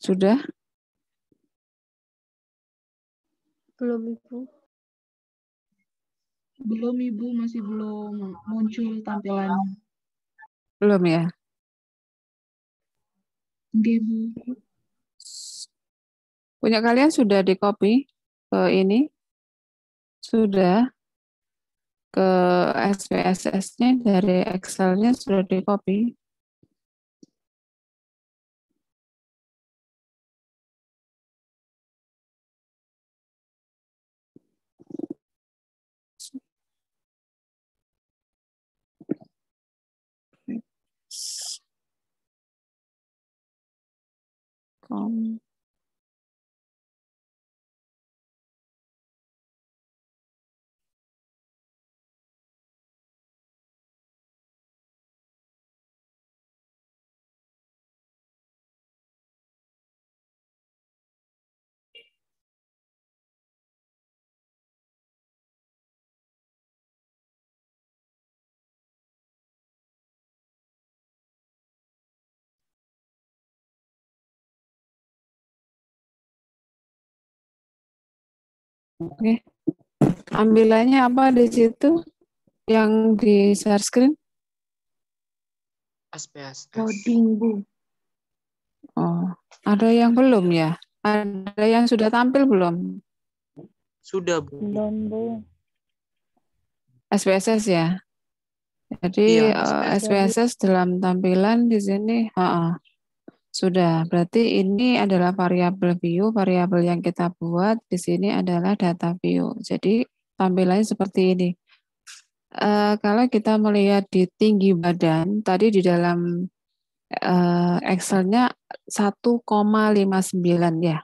Sudah? Belum, Ibu. Belum, Ibu. Masih belum muncul tampilan Belum ya? Oke, Ibu. Punya kalian sudah di copy ke ini? Sudah ke SPSS-nya dari Excel-nya sudah di copy. um, Oke. Okay. Ambilannya apa di situ? Yang di share screen? SPSS. Coding, Bu. Oh, ada yang belum ya? Ada yang sudah tampil belum? Sudah, Bu. Belum, Bu. SPSS ya? Jadi iya, eh, SPSS. SPSS dalam tampilan di sini, uh -uh. Sudah, berarti ini adalah variabel view. Variabel yang kita buat di sini adalah data view. Jadi tampilannya seperti ini. E, kalau kita melihat di tinggi badan, tadi di dalam e, Excel-nya 1,59 ya.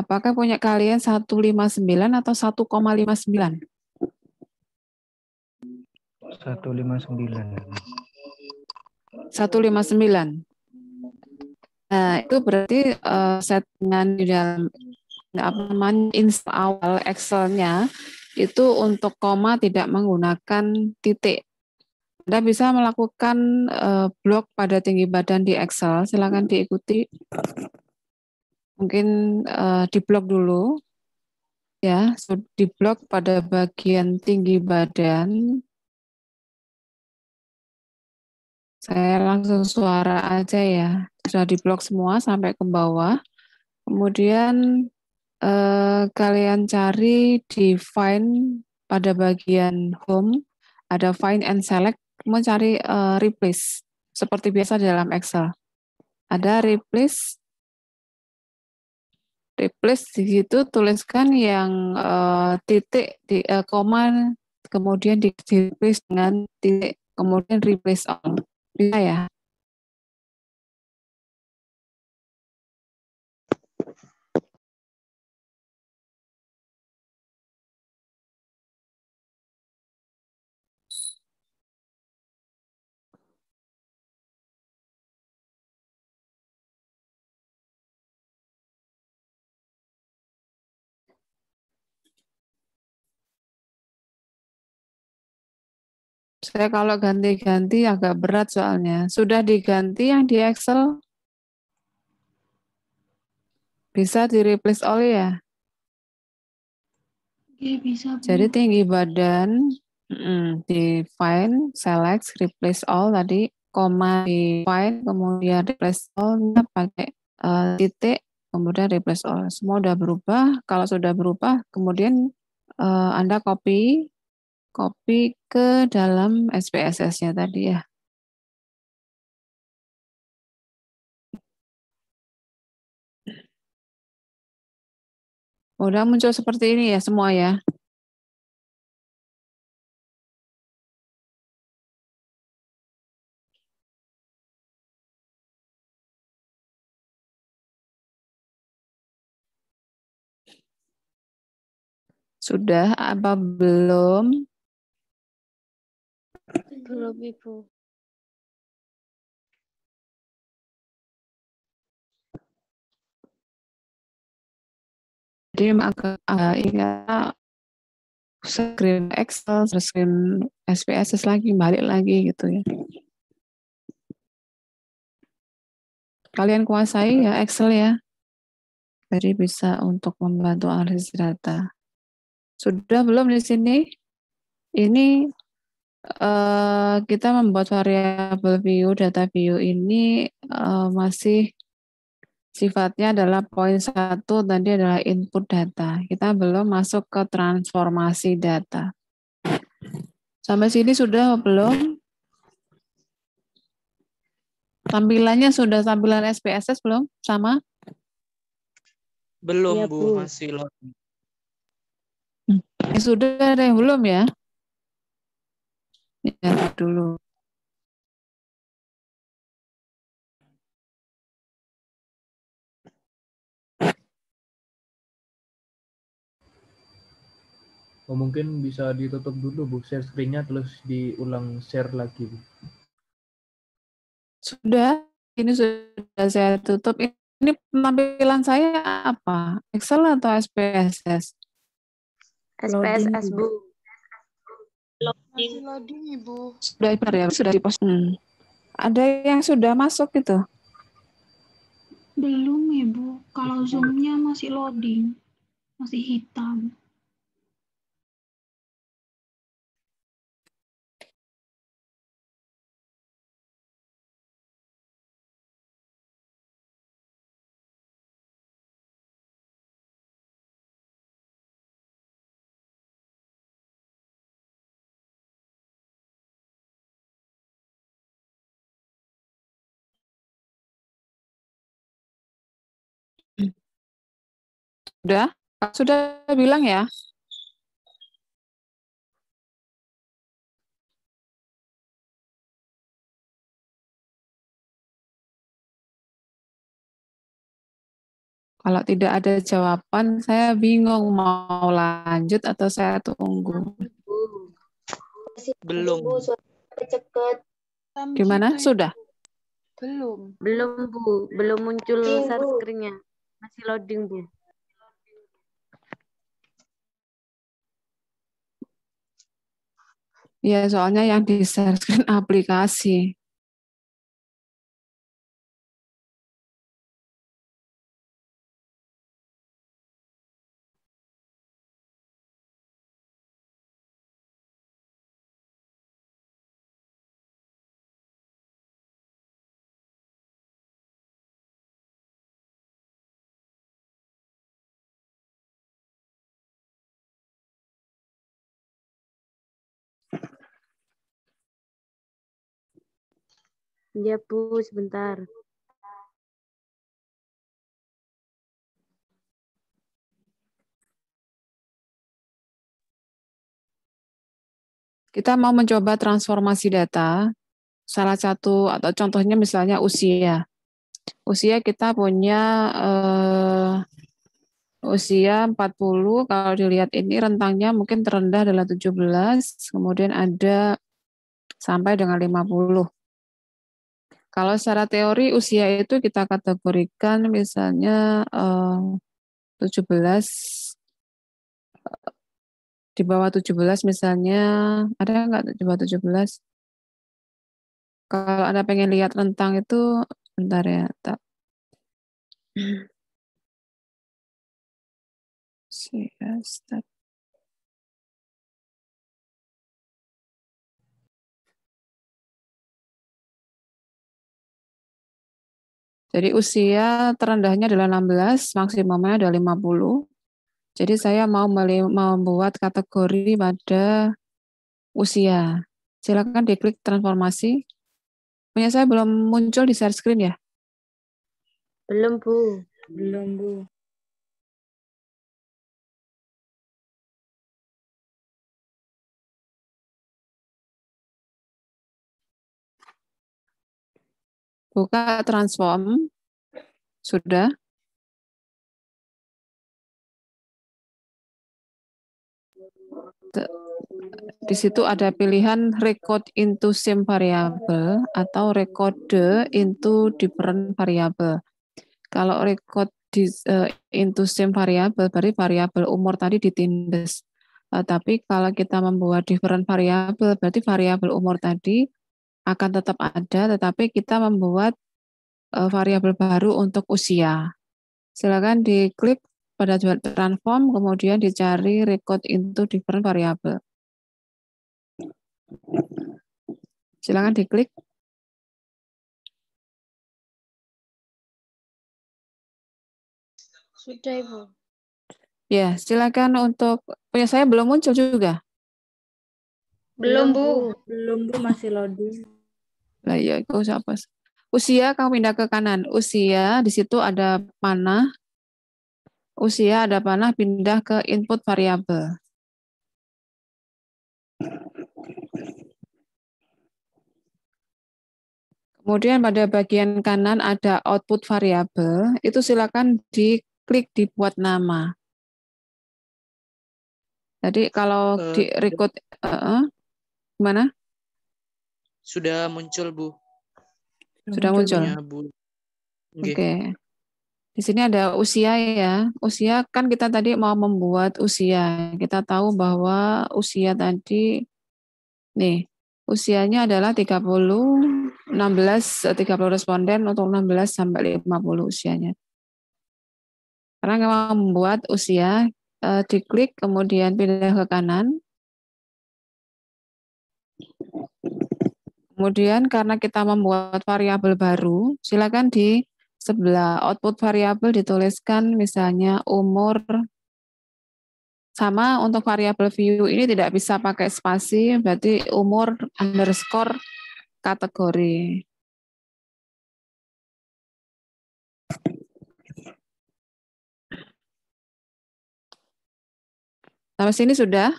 Apakah punya kalian 159 atau 1,59? 159. 159. Nah, itu berarti uh, settingan di dalam apa namanya install awal Excel-nya itu untuk koma tidak menggunakan titik. Anda bisa melakukan uh, blok pada tinggi badan di Excel. Silakan diikuti. Mungkin uh, di blok dulu. Ya, so, di blok pada bagian tinggi badan. Saya langsung suara aja ya sudah diblok semua sampai ke bawah. Kemudian eh, kalian cari di find pada bagian home ada find and select, mencari eh, replace seperti biasa di dalam Excel. Ada replace replace di situ tuliskan yang eh, titik di eh, koma kemudian di replace dengan titik kemudian replace all Bisa ya? saya kalau ganti-ganti agak berat soalnya. Sudah diganti yang di Excel? Bisa di-replace all ya? Oke bisa. Jadi tinggi badan, mm, define, select, replace all tadi, koma define, kemudian replace all pakai uh, titik, kemudian replace all. Semua sudah berubah. Kalau sudah berubah, kemudian uh, Anda copy, copy ke dalam SPSS-nya tadi ya. Oh, udah muncul seperti ini ya semua ya. Sudah apa belum? Belum, hmm. Ibu. Jadi maka uh, ingat screen Excel, screen SPSS lagi, balik lagi gitu ya. Kalian kuasai ya Excel ya. Jadi bisa untuk membantu analisis data. Sudah belum di sini? Ini Eh, kita membuat variabel view data view ini uh, masih sifatnya adalah poin satu tadi adalah input data. Kita belum masuk ke transformasi data. Sampai sini sudah belum? Tampilannya sudah tampilan SPSS belum? Sama? Belum ya, Bu, masih loading. Ya, eh, sudah ada yang belum ya? Ya, dulu. Oh, mungkin bisa ditutup dulu, Bu. Share screen-nya terus diulang share lagi, Bu. Sudah, ini sudah saya tutup. Ini penampilan saya apa? Excel atau SPSS? SPSS, Bu loading. Masih loading ibu. Sudah benar ya, sudah di Hmm. Ada yang sudah masuk gitu? Belum ibu. Kalau zoomnya masih loading, masih hitam. Sudah? Sudah bilang ya? Kalau tidak ada jawaban, saya bingung mau lanjut atau saya tunggu. Belum. Gimana? Sudah? Belum. Belum, Bu. Belum muncul screen-nya. Masih loading, Bu. Ya, soalnya yang di share screen aplikasi. Ya, Bu, sebentar. Kita mau mencoba transformasi data, salah satu atau contohnya misalnya usia. Usia kita punya uh, usia 40, kalau dilihat ini rentangnya mungkin terendah adalah 17, kemudian ada sampai dengan 50. Kalau secara teori usia itu kita kategorikan misalnya eh, 17 eh, di bawah 17 misalnya ada enggak di bawah 17? Kalau Anda pengen lihat rentang itu bentar ya, tak. Hmm. start. Jadi usia terendahnya adalah 16, maksimumnya adalah 50. Jadi saya mau membuat kategori pada usia. Silakan diklik transformasi. Punya saya belum muncul di share screen ya? Belum, Bu. Belum, Bu. Buka transform. Sudah. Di situ ada pilihan record into same variable atau record into different variable. Kalau record di, uh, into same variable, berarti variabel umur tadi ditindas. Eh, tapi kalau kita membuat different variable, berarti variabel umur tadi akan tetap ada, tetapi kita membuat uh, variabel baru untuk usia. Silakan diklik pada transform, kemudian dicari record into different variable. Silakan diklik. Sudah, Ibu. Ya, silakan untuk punya saya belum muncul juga. Belum, iya, Bu. Belum, Bu, masih loading. Lah iya, itu siapa? Usia kamu pindah ke kanan. Usia di situ ada panah. Usia ada panah pindah ke input variabel. Kemudian pada bagian kanan ada output variabel. Itu silakan diklik dibuat nama. Jadi kalau eh, di record uh, Gimana? Sudah muncul, Bu. Sudah muncul. muncul. Oke. Okay. Di sini ada usia ya. Usia kan kita tadi mau membuat usia. Kita tahu bahwa usia tadi nih, usianya adalah 30 16 30 responden untuk 16 sampai 50 usianya. Karena mau membuat usia, eh, diklik kemudian pindah ke kanan, Kemudian karena kita membuat variabel baru, silakan di sebelah output variabel dituliskan misalnya umur sama untuk variabel view ini tidak bisa pakai spasi, berarti umur underscore kategori. Sampai sini sudah?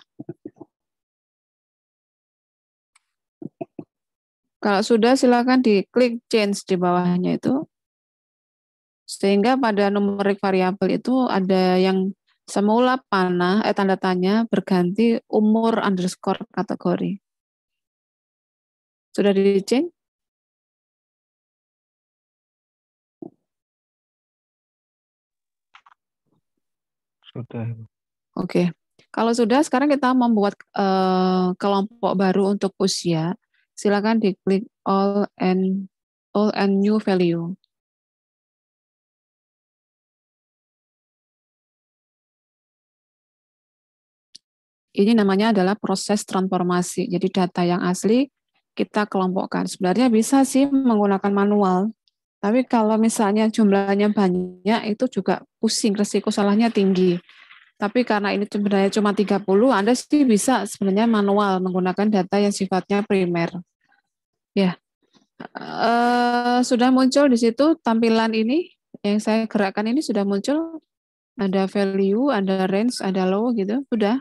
Kalau sudah silakan diklik change di bawahnya itu. Sehingga pada numerik variabel itu ada yang semula panah eh tanda tanya berganti umur underscore kategori. Sudah di change? Sudah. Oke. Okay. Kalau sudah, sekarang kita membuat uh, kelompok baru untuk usia silakan diklik all and all and new value. Ini namanya adalah proses transformasi. Jadi data yang asli kita kelompokkan. Sebenarnya bisa sih menggunakan manual, tapi kalau misalnya jumlahnya banyak, itu juga pusing, resiko salahnya tinggi. Tapi karena ini sebenarnya cuma 30, Anda sih bisa sebenarnya manual menggunakan data yang sifatnya primer. Ya, uh, sudah muncul di situ tampilan ini yang saya gerakkan ini sudah muncul. Ada value, ada range, ada low gitu. Sudah?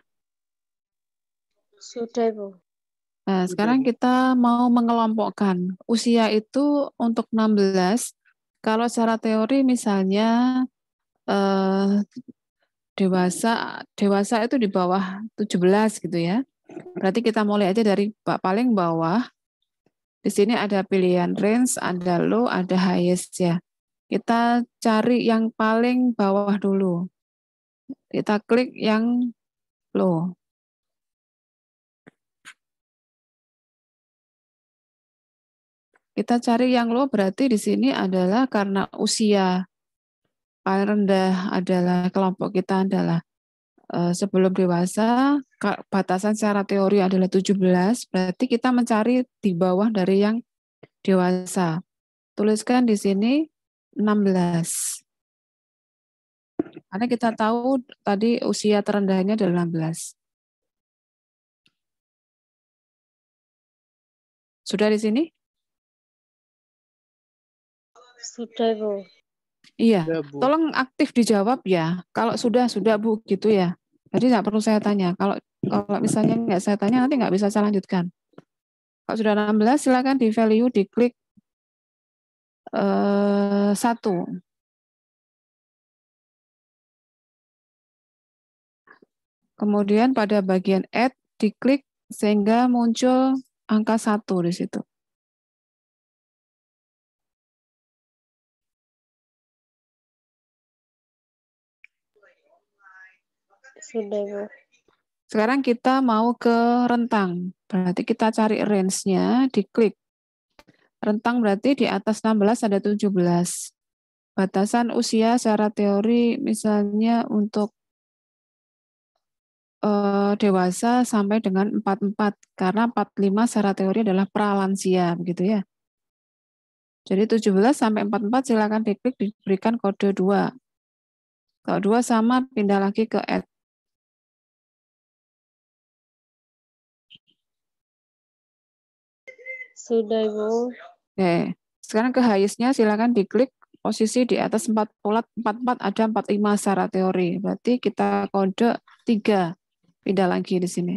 Sudah, Bu. Nah, sekarang kita mau mengelompokkan. Usia itu untuk 16. Kalau secara teori misalnya eh, dewasa dewasa itu di bawah 17 gitu ya. Berarti kita mulai aja dari paling bawah di sini ada pilihan range, ada low, ada highest ya. Kita cari yang paling bawah dulu. Kita klik yang low. Kita cari yang low berarti di sini adalah karena usia paling rendah adalah kelompok kita adalah Eh, sebelum dewasa batasan secara teori adalah 17, berarti kita mencari di bawah dari yang dewasa. Tuliskan di sini 16. Karena kita tahu tadi usia terendahnya adalah 16. Sudah di sini? Sudah, Bu. Iya. Tolong aktif dijawab ya. Kalau sudah, sudah, Bu, gitu ya. Jadi nggak perlu saya tanya. Kalau kalau misalnya nggak saya tanya, nanti nggak bisa saya lanjutkan. Kalau sudah 16, silakan di value diklik eh, satu. Uh, Kemudian pada bagian add diklik sehingga muncul angka satu di situ. sudah Bu. Sekarang kita mau ke rentang. Berarti kita cari range-nya, diklik. Rentang berarti di atas 16 ada 17. Batasan usia secara teori misalnya untuk eh, dewasa sampai dengan 44 karena 45 secara teori adalah pralansia begitu ya. Jadi 17 sampai 44 silakan diklik diberikan kode 2. Kalau 2 sama pindah lagi ke add Sudah, Ibu. Oke. Sekarang ke highest-nya silakan diklik posisi di atas 4 polat 44 ada 45 secara teori. Berarti kita kode 3. Pindah lagi di sini.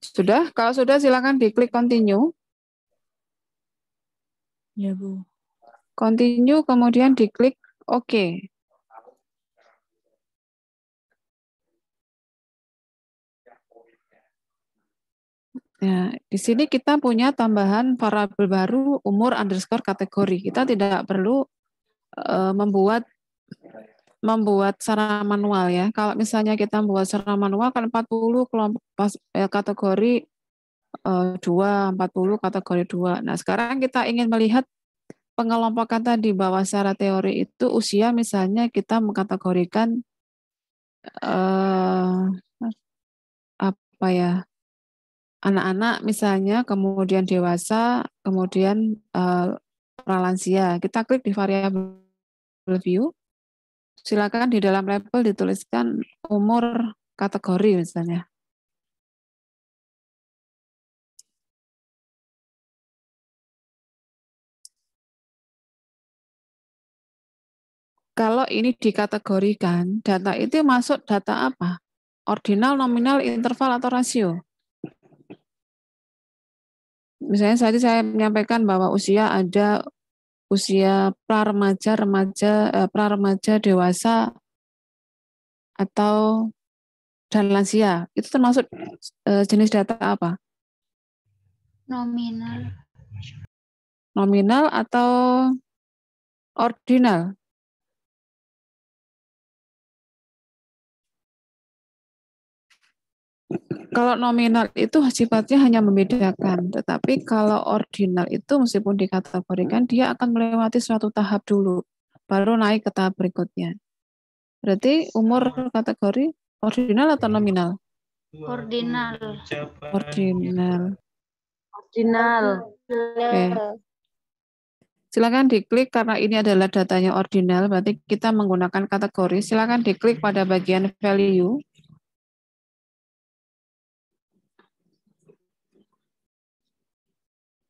Sudah? Kalau sudah silakan diklik continue. Ya, Bu. Continue kemudian diklik oke. OK. Ya, di sini ya. kita punya tambahan variabel baru umur underscore kategori. Kita tidak perlu uh, membuat membuat secara manual ya. Kalau misalnya kita membuat secara manual kan 40 kelompok eh, kategori eh, 2, 40 kategori 2. Nah, sekarang kita ingin melihat pengelompokan tadi bahwa secara teori itu usia misalnya kita mengkategorikan eh, apa ya? anak-anak misalnya, kemudian dewasa, kemudian uh, eh, pralansia. Kita klik di variable view. Silakan di dalam label dituliskan umur kategori misalnya. Kalau ini dikategorikan, data itu masuk data apa? Ordinal, nominal, interval, atau rasio? misalnya tadi saya menyampaikan bahwa usia ada usia praremaja, remaja, eh, praremaja, dewasa atau dan lansia. Itu termasuk eh, jenis data apa? Nominal. Nominal atau ordinal? Kalau nominal itu sifatnya hanya membedakan, tetapi kalau ordinal itu meskipun dikategorikan, dia akan melewati suatu tahap dulu, baru naik ke tahap berikutnya. Berarti umur kategori ordinal atau nominal? Ordinal. Ordinal. Ordinal. Okay. Silakan diklik karena ini adalah datanya ordinal, berarti kita menggunakan kategori. Silakan diklik pada bagian value.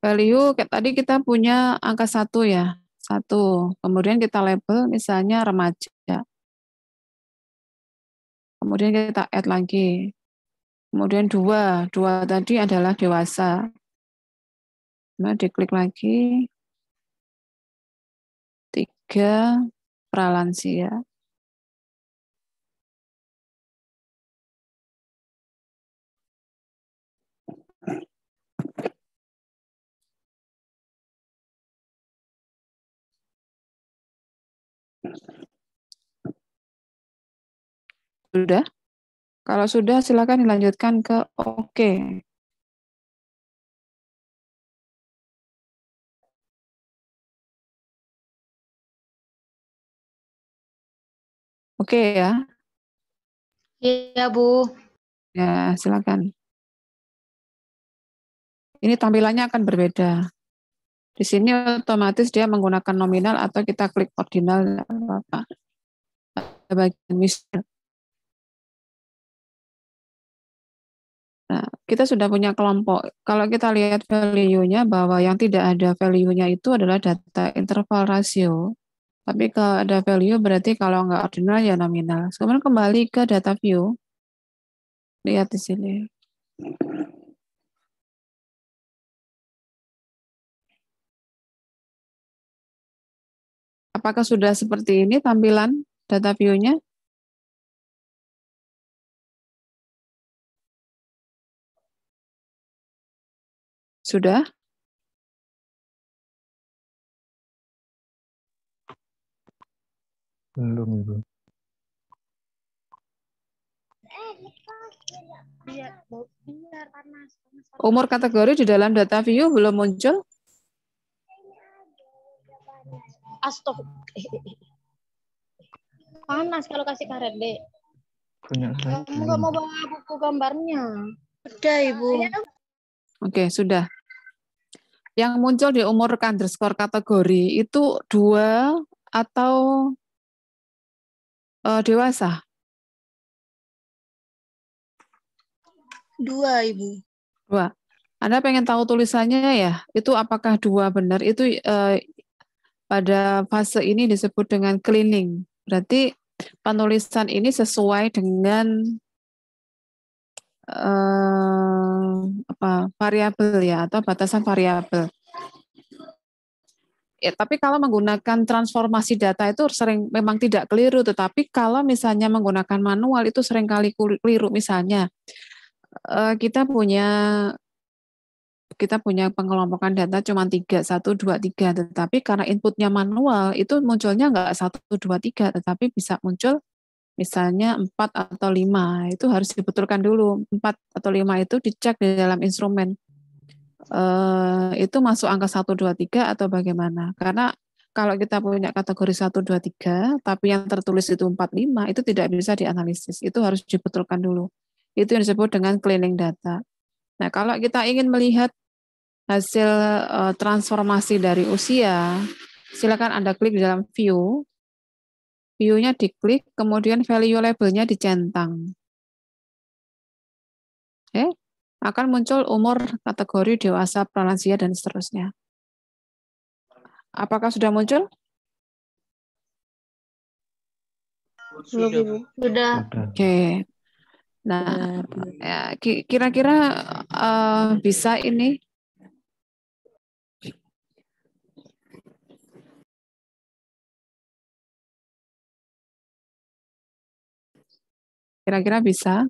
value kayak tadi kita punya angka satu ya satu kemudian kita label misalnya remaja kemudian kita add lagi kemudian dua dua tadi adalah dewasa nah diklik lagi tiga pralansia Sudah? Kalau sudah, silakan dilanjutkan ke OK. Oke okay, ya. Iya, Bu. Ya, silakan. Ini tampilannya akan berbeda. Di sini otomatis dia menggunakan nominal atau kita klik ordinal apa-apa. Bagian misal. Nah, kita sudah punya kelompok. Kalau kita lihat value-nya bahwa yang tidak ada value-nya itu adalah data interval rasio. Tapi kalau ada value berarti kalau nggak ordinal ya nominal. Kemudian kembali ke data view. Lihat di sini. Apakah sudah seperti ini tampilan data view-nya? Sudah? Belum, Ibu. Umur kategori di dalam data view belum muncul? Astok. Panas kalau kasih karet, Dek. kamu gak mau bawa buku gambarnya. Sudah, Ibu. Oke, sudah yang muncul di umur underscore kategori itu dua atau uh, dewasa? Dua, Ibu. Dua. Anda pengen tahu tulisannya ya? Itu apakah dua benar? Itu uh, pada fase ini disebut dengan cleaning. Berarti penulisan ini sesuai dengan uh, apa variabel ya atau batasan variabel. Ya, tapi kalau menggunakan transformasi data itu sering memang tidak keliru, tetapi kalau misalnya menggunakan manual itu sering kali keliru. Misalnya eh, kita punya kita punya pengelompokan data cuma tiga satu dua tiga tetapi karena inputnya manual itu munculnya nggak satu dua tiga tetapi bisa muncul misalnya 4 atau 5 itu harus dibetulkan dulu 4 atau 5 itu dicek di dalam instrumen eh, itu masuk angka 1, 2, 3 atau bagaimana karena kalau kita punya kategori 1, 2, 3 tapi yang tertulis itu 4, 5 itu tidak bisa dianalisis itu harus dibetulkan dulu itu yang disebut dengan cleaning data nah kalau kita ingin melihat hasil eh, transformasi dari usia silakan Anda klik di dalam view view-nya diklik, kemudian value labelnya dicentang. Oke, akan muncul umur kategori dewasa, pralansia, dan seterusnya. Apakah sudah muncul? Sudah, Sudah. Oke. Okay. Nah, ya, kira-kira uh, bisa ini Kira-kira bisa.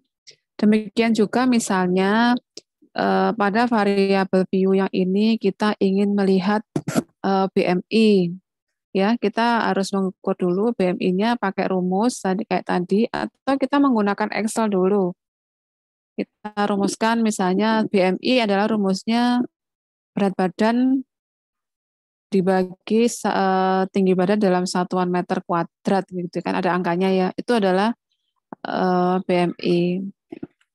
Demikian juga misalnya eh, pada variabel view yang ini kita ingin melihat eh, BMI. Ya, kita harus mengukur dulu BMI-nya pakai rumus tadi kayak tadi atau kita menggunakan Excel dulu. Kita rumuskan misalnya BMI adalah rumusnya berat badan dibagi eh, tinggi badan dalam satuan meter kuadrat gitu kan ada angkanya ya itu adalah Eh, BMI.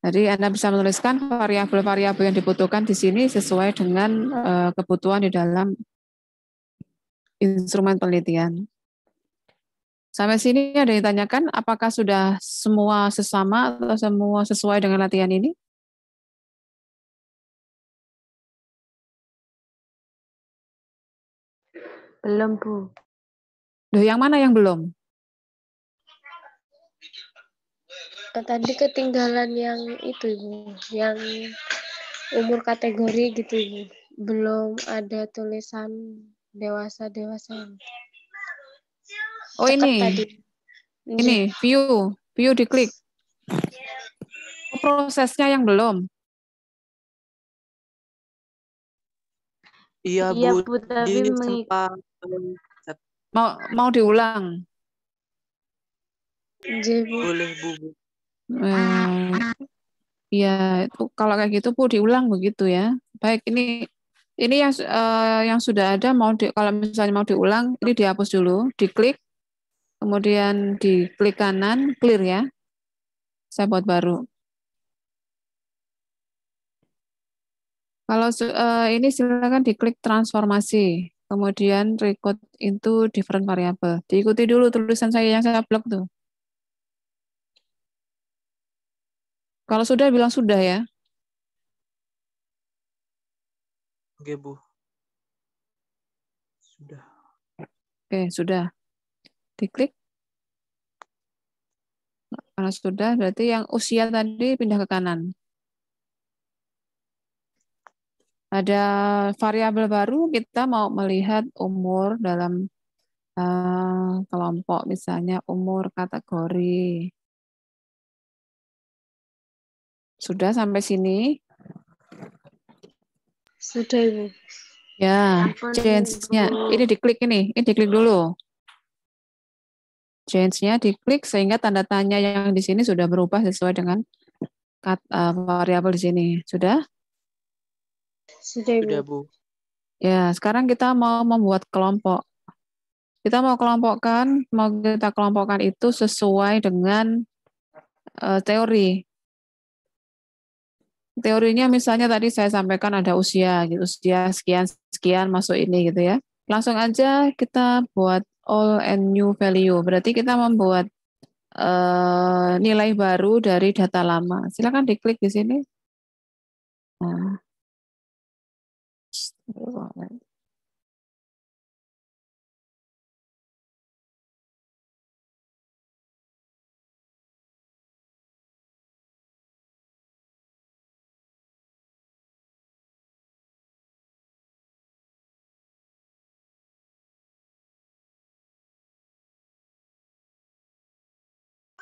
Jadi Anda bisa menuliskan variabel-variabel yang dibutuhkan di sini sesuai dengan eh, kebutuhan di dalam instrumen penelitian. Sampai sini ada yang tanyakan, apakah sudah semua sesama atau semua sesuai dengan latihan ini? Belum, Bu. Duh, yang mana yang belum? Nah, tadi ketinggalan yang itu ibu yang umur kategori gitu ibu belum ada tulisan dewasa dewasa oh Cekat ini tadi. ini view view diklik oh, prosesnya yang belum iya, iya bu, bu tapi mau mau diulang Jibu. boleh bu, bu eh, ya itu kalau kayak gitu pun diulang begitu ya baik ini ini yang eh, yang sudah ada mau di, kalau misalnya mau diulang ini dihapus dulu diklik kemudian diklik kanan clear ya saya buat baru Kalau uh, ini silakan diklik transformasi, kemudian record into different variable. Diikuti dulu tulisan saya yang saya blok tuh. Kalau sudah bilang sudah ya. Oke, Bu. Sudah. Oke, sudah. Diklik. Kalau sudah, berarti yang usia tadi pindah ke kanan. Ada variabel baru, kita mau melihat umur dalam uh, kelompok, misalnya umur kategori. Sudah sampai sini? Sudah, Ibu. Ya, change-nya. Ini diklik ini, ini diklik dulu. Change-nya diklik sehingga tanda tanya yang di sini sudah berubah sesuai dengan uh, variabel di sini. Sudah? Sudah, Ibu. Sudah, Bu. Ya, sekarang kita mau membuat kelompok. Kita mau kelompokkan, mau kita kelompokkan itu sesuai dengan uh, teori teorinya misalnya tadi saya sampaikan ada usia gitu usia sekian sekian masuk ini gitu ya langsung aja kita buat all and new value berarti kita membuat uh, nilai baru dari data lama silakan diklik di sini nah.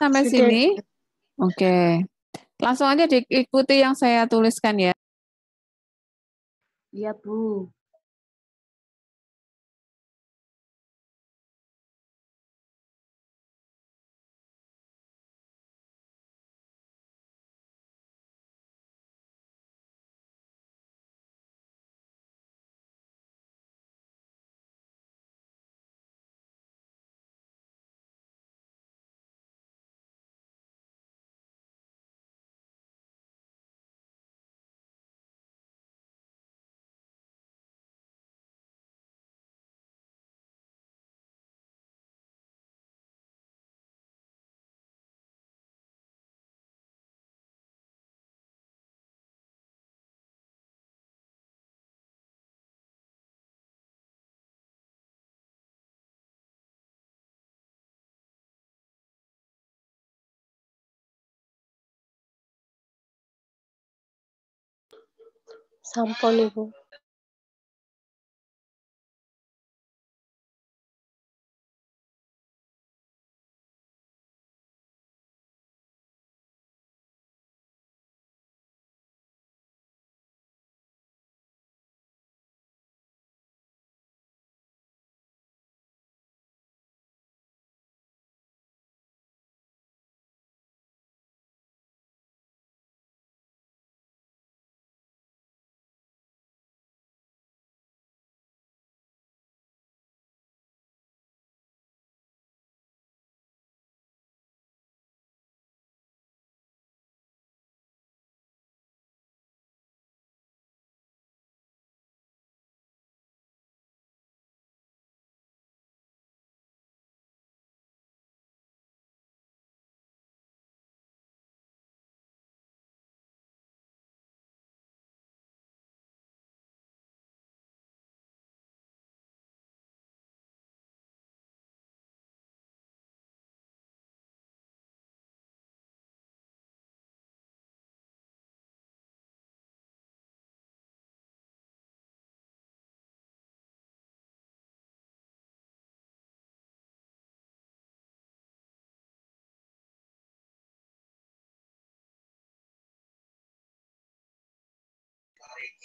sampai Sudah. sini? Oke. Okay. Langsung aja diikuti yang saya tuliskan ya. Iya, Bu. sampo lebu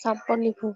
sampun ibu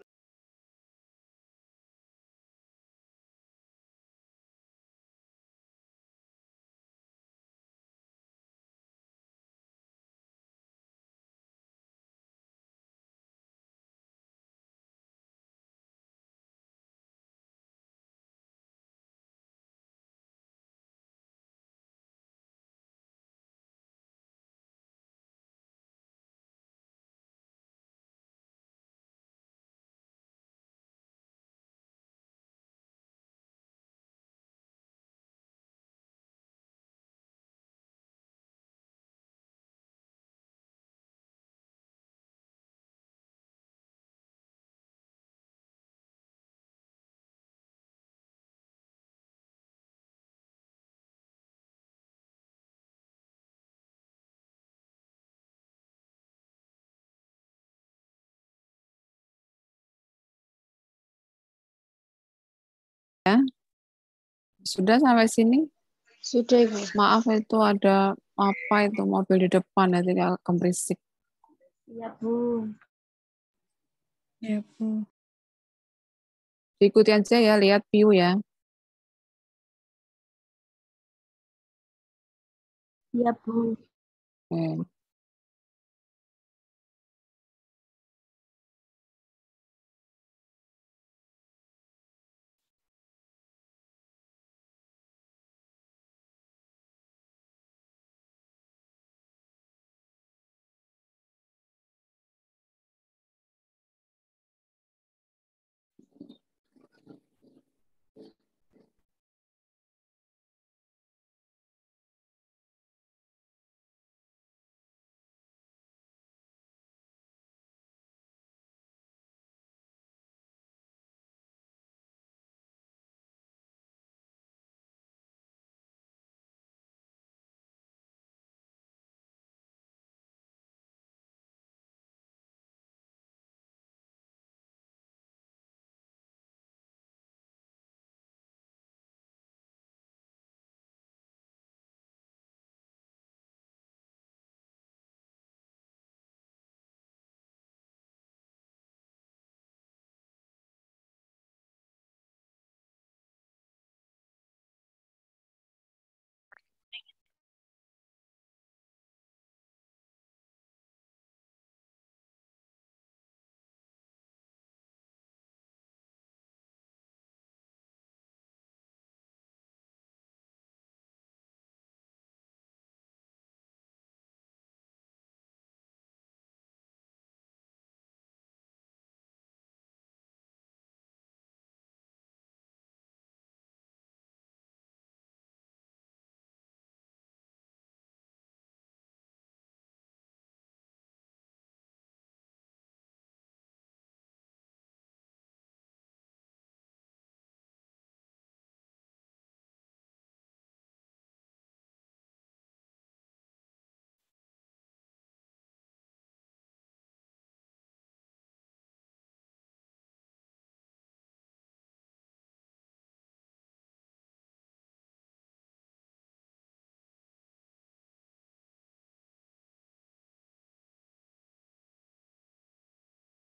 Sudah sampai sini? Sudah, Ibu. Maaf itu ada apa itu mobil di depan nanti berisik. Iya, Bu. Iya, Bu. Ikutin aja ya, lihat view ya. Iya, Bu. Oke.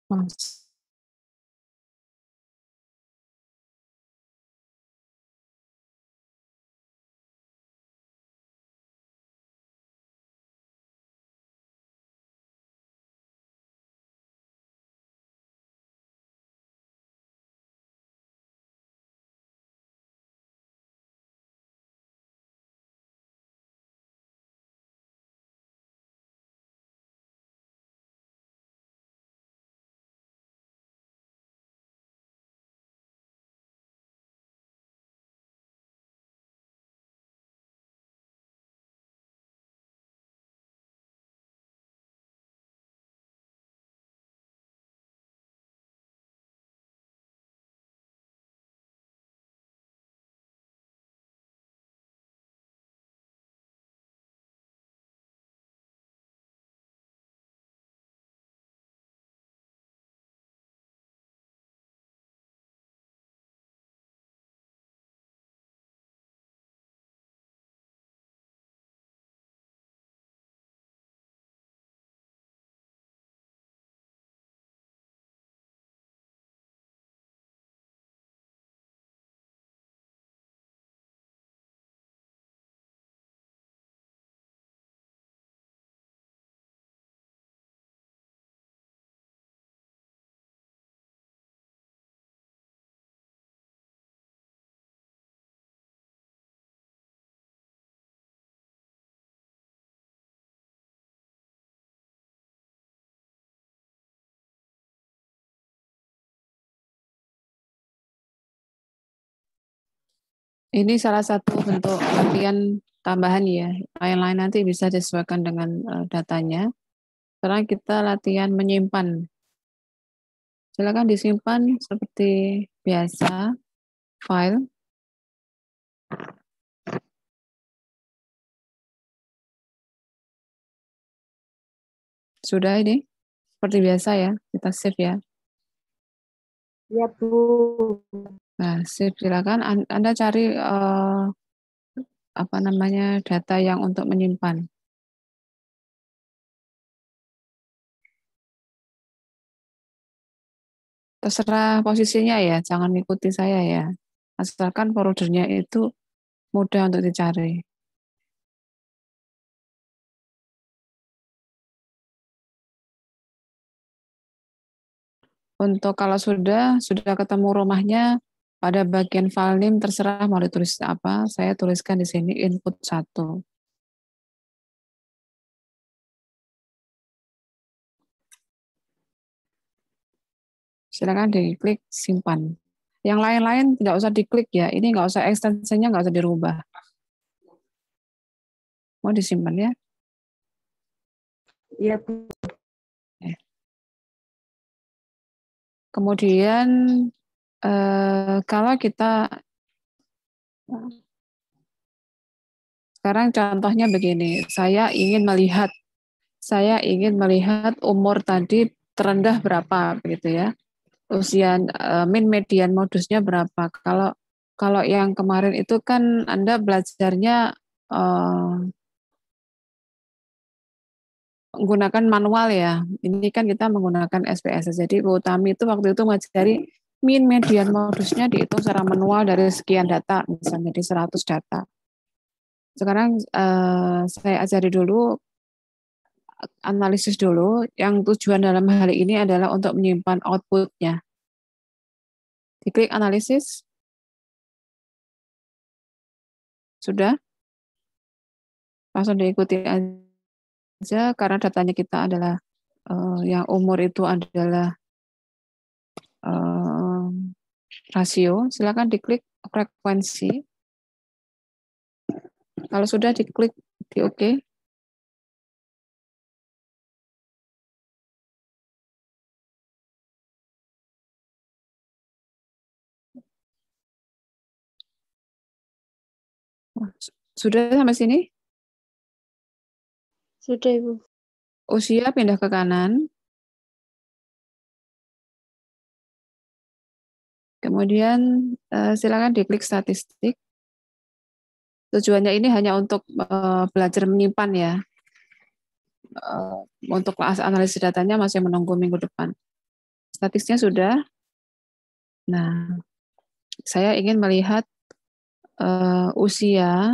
Vamos. Ini salah satu bentuk latihan tambahan ya. Yang lain nanti bisa disesuaikan dengan eh, datanya. Sekarang kita latihan menyimpan. Silakan disimpan seperti biasa file. Sudah ini? Seperti biasa ya, kita save ya. Ya, Bu. Nah, sip, silakan Anda cari uh, apa namanya data yang untuk menyimpan. Terserah posisinya ya, jangan ikuti saya ya. Asalkan foldernya itu mudah untuk dicari. Untuk kalau sudah sudah ketemu rumahnya, pada bagian file name terserah mau ditulis apa, saya tuliskan di sini input 1. Silakan diklik simpan. Yang lain-lain tidak usah diklik ya. Ini nggak usah extensionnya nggak usah dirubah. Mau disimpan ya? Iya. Kemudian Eh, kalau kita sekarang contohnya begini, saya ingin melihat saya ingin melihat umur tadi terendah berapa begitu ya. Usia uh, eh, min median modusnya berapa? Kalau kalau yang kemarin itu kan Anda belajarnya uh, menggunakan manual ya. Ini kan kita menggunakan SPSS. Jadi Bu Utami itu waktu itu ngajari mean median, modusnya dihitung secara manual dari sekian data, misalnya di 100 data. Sekarang uh, saya ajari dulu analisis dulu yang tujuan dalam hal ini adalah untuk menyimpan outputnya. Diklik analisis. Sudah? Langsung diikuti aja karena datanya kita adalah uh, yang umur itu adalah eh, rasio, silakan diklik frekuensi. Kalau sudah diklik di OK. Sudah sampai sini? Sudah, Ibu. Usia oh, pindah ke kanan. Kemudian eh, silakan diklik statistik. Tujuannya ini hanya untuk eh, belajar menyimpan ya. Eh, untuk kelas analisis datanya masih menunggu minggu depan. Statistiknya sudah. Nah, saya ingin melihat usia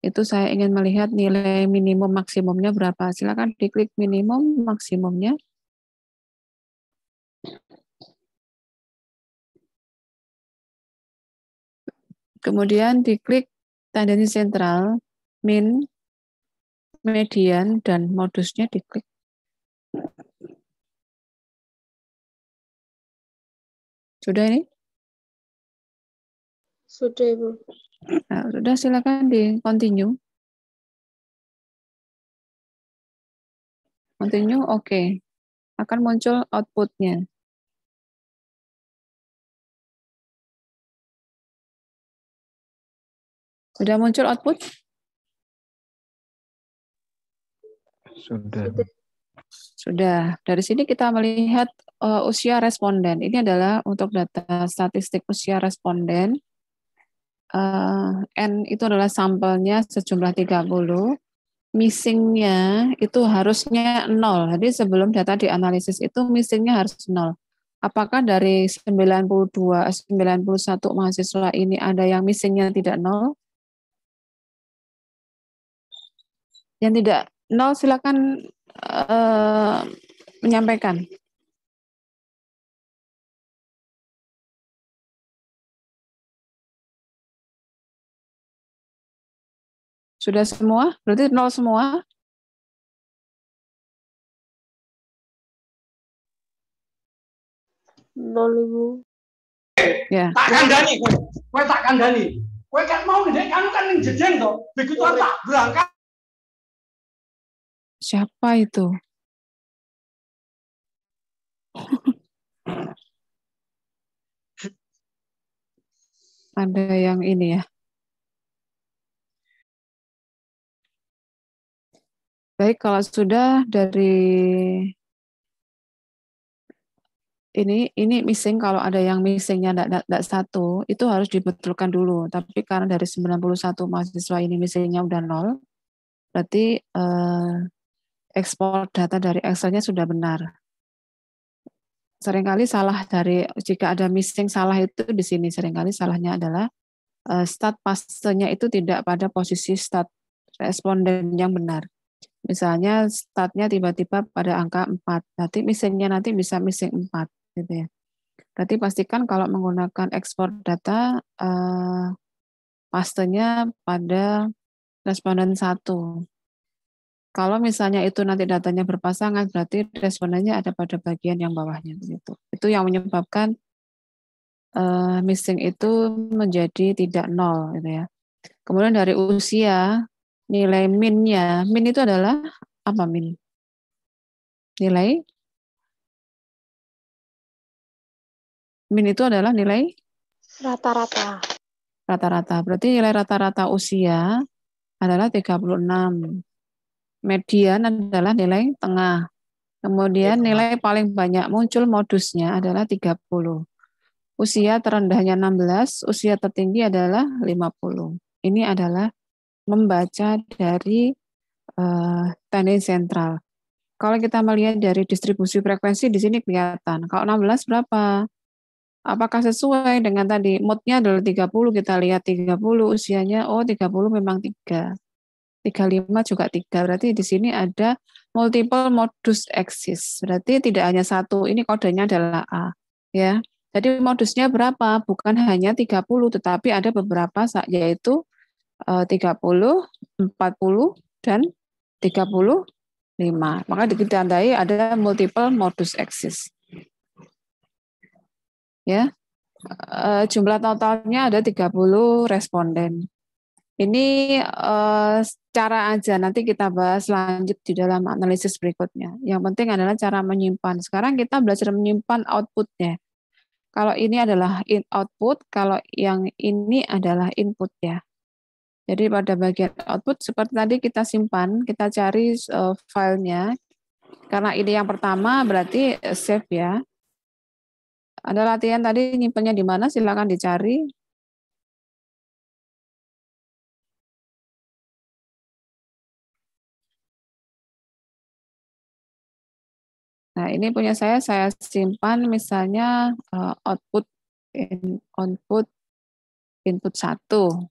itu saya ingin melihat nilai minimum maksimumnya berapa. Silakan diklik minimum maksimumnya. Kemudian diklik tendensi sentral, min, median, dan modusnya diklik. Sudah ini? Sudah, Ibu. Nah, sudah, silakan di continue. Continue, oke. Okay. Akan muncul outputnya. Sudah muncul output? Sudah. Sudah. Dari sini kita melihat uh, usia responden. Ini adalah untuk data statistik usia responden. Uh, N itu adalah sampelnya sejumlah 30. Missingnya itu harusnya nol. Jadi sebelum data dianalisis itu missingnya harus nol. Apakah dari 92, 91 eh, mahasiswa ini ada yang missingnya tidak nol? Yang tidak nol silakan uh, menyampaikan. Sudah semua? Berarti nol semua? Nol ibu. Ya. Tak kandani, kue tak kandani. Kue kan mau ngedek kamu kan tuh. jejeng Begitu tak berangkat Siapa itu? Ada yang ini ya. Baik, kalau sudah dari ini ini missing kalau ada yang missingnya tidak satu itu harus dibetulkan dulu tapi karena dari 91 mahasiswa ini missingnya udah nol berarti eh, ekspor data dari Excel-nya sudah benar. Seringkali salah dari jika ada missing salah itu di sini seringkali salahnya adalah uh, eh, stat pastenya itu tidak pada posisi start responden yang benar. Misalnya startnya tiba-tiba pada angka 4, nanti missingnya nanti bisa missing 4 gitu ya. Berarti pastikan kalau menggunakan ekspor data uh, eh, pastenya pada responden satu. Kalau misalnya itu nanti datanya berpasangan, berarti respondennya ada pada bagian yang bawahnya. Gitu. Itu yang menyebabkan uh, missing itu menjadi tidak nol. Gitu ya. Kemudian dari usia, nilai minnya, min itu adalah apa min? Nilai? Min itu adalah nilai? Rata-rata. Rata-rata. Berarti nilai rata-rata usia adalah 36 median adalah nilai tengah. Kemudian nilai paling banyak muncul modusnya adalah 30. Usia terendahnya 16, usia tertinggi adalah 50. Ini adalah membaca dari uh, eh, tendensi sentral. Kalau kita melihat dari distribusi frekuensi di sini kelihatan. Kalau 16 berapa? Apakah sesuai dengan tadi? Moodnya adalah 30, kita lihat 30 usianya, oh 30 memang 3. 35 juga 3. Berarti di sini ada multiple modus eksis. Berarti tidak hanya satu, ini kodenya adalah A. ya. Jadi modusnya berapa? Bukan hanya 30, tetapi ada beberapa yaitu 30, eh, 40, dan 35. Maka ditandai ada multiple modus eksis. Ya. Eh, jumlah totalnya ada 30 responden. Ini uh, eh, cara aja nanti kita bahas lanjut di dalam analisis berikutnya. Yang penting adalah cara menyimpan. Sekarang kita belajar menyimpan outputnya. Kalau ini adalah in output, kalau yang ini adalah input ya. Jadi pada bagian output seperti tadi kita simpan, kita cari uh, filenya. Karena ini yang pertama berarti save ya. Ada latihan tadi nyimpannya di mana? Silakan dicari. Nah, ini punya saya saya simpan misalnya uh, output in, output input 1.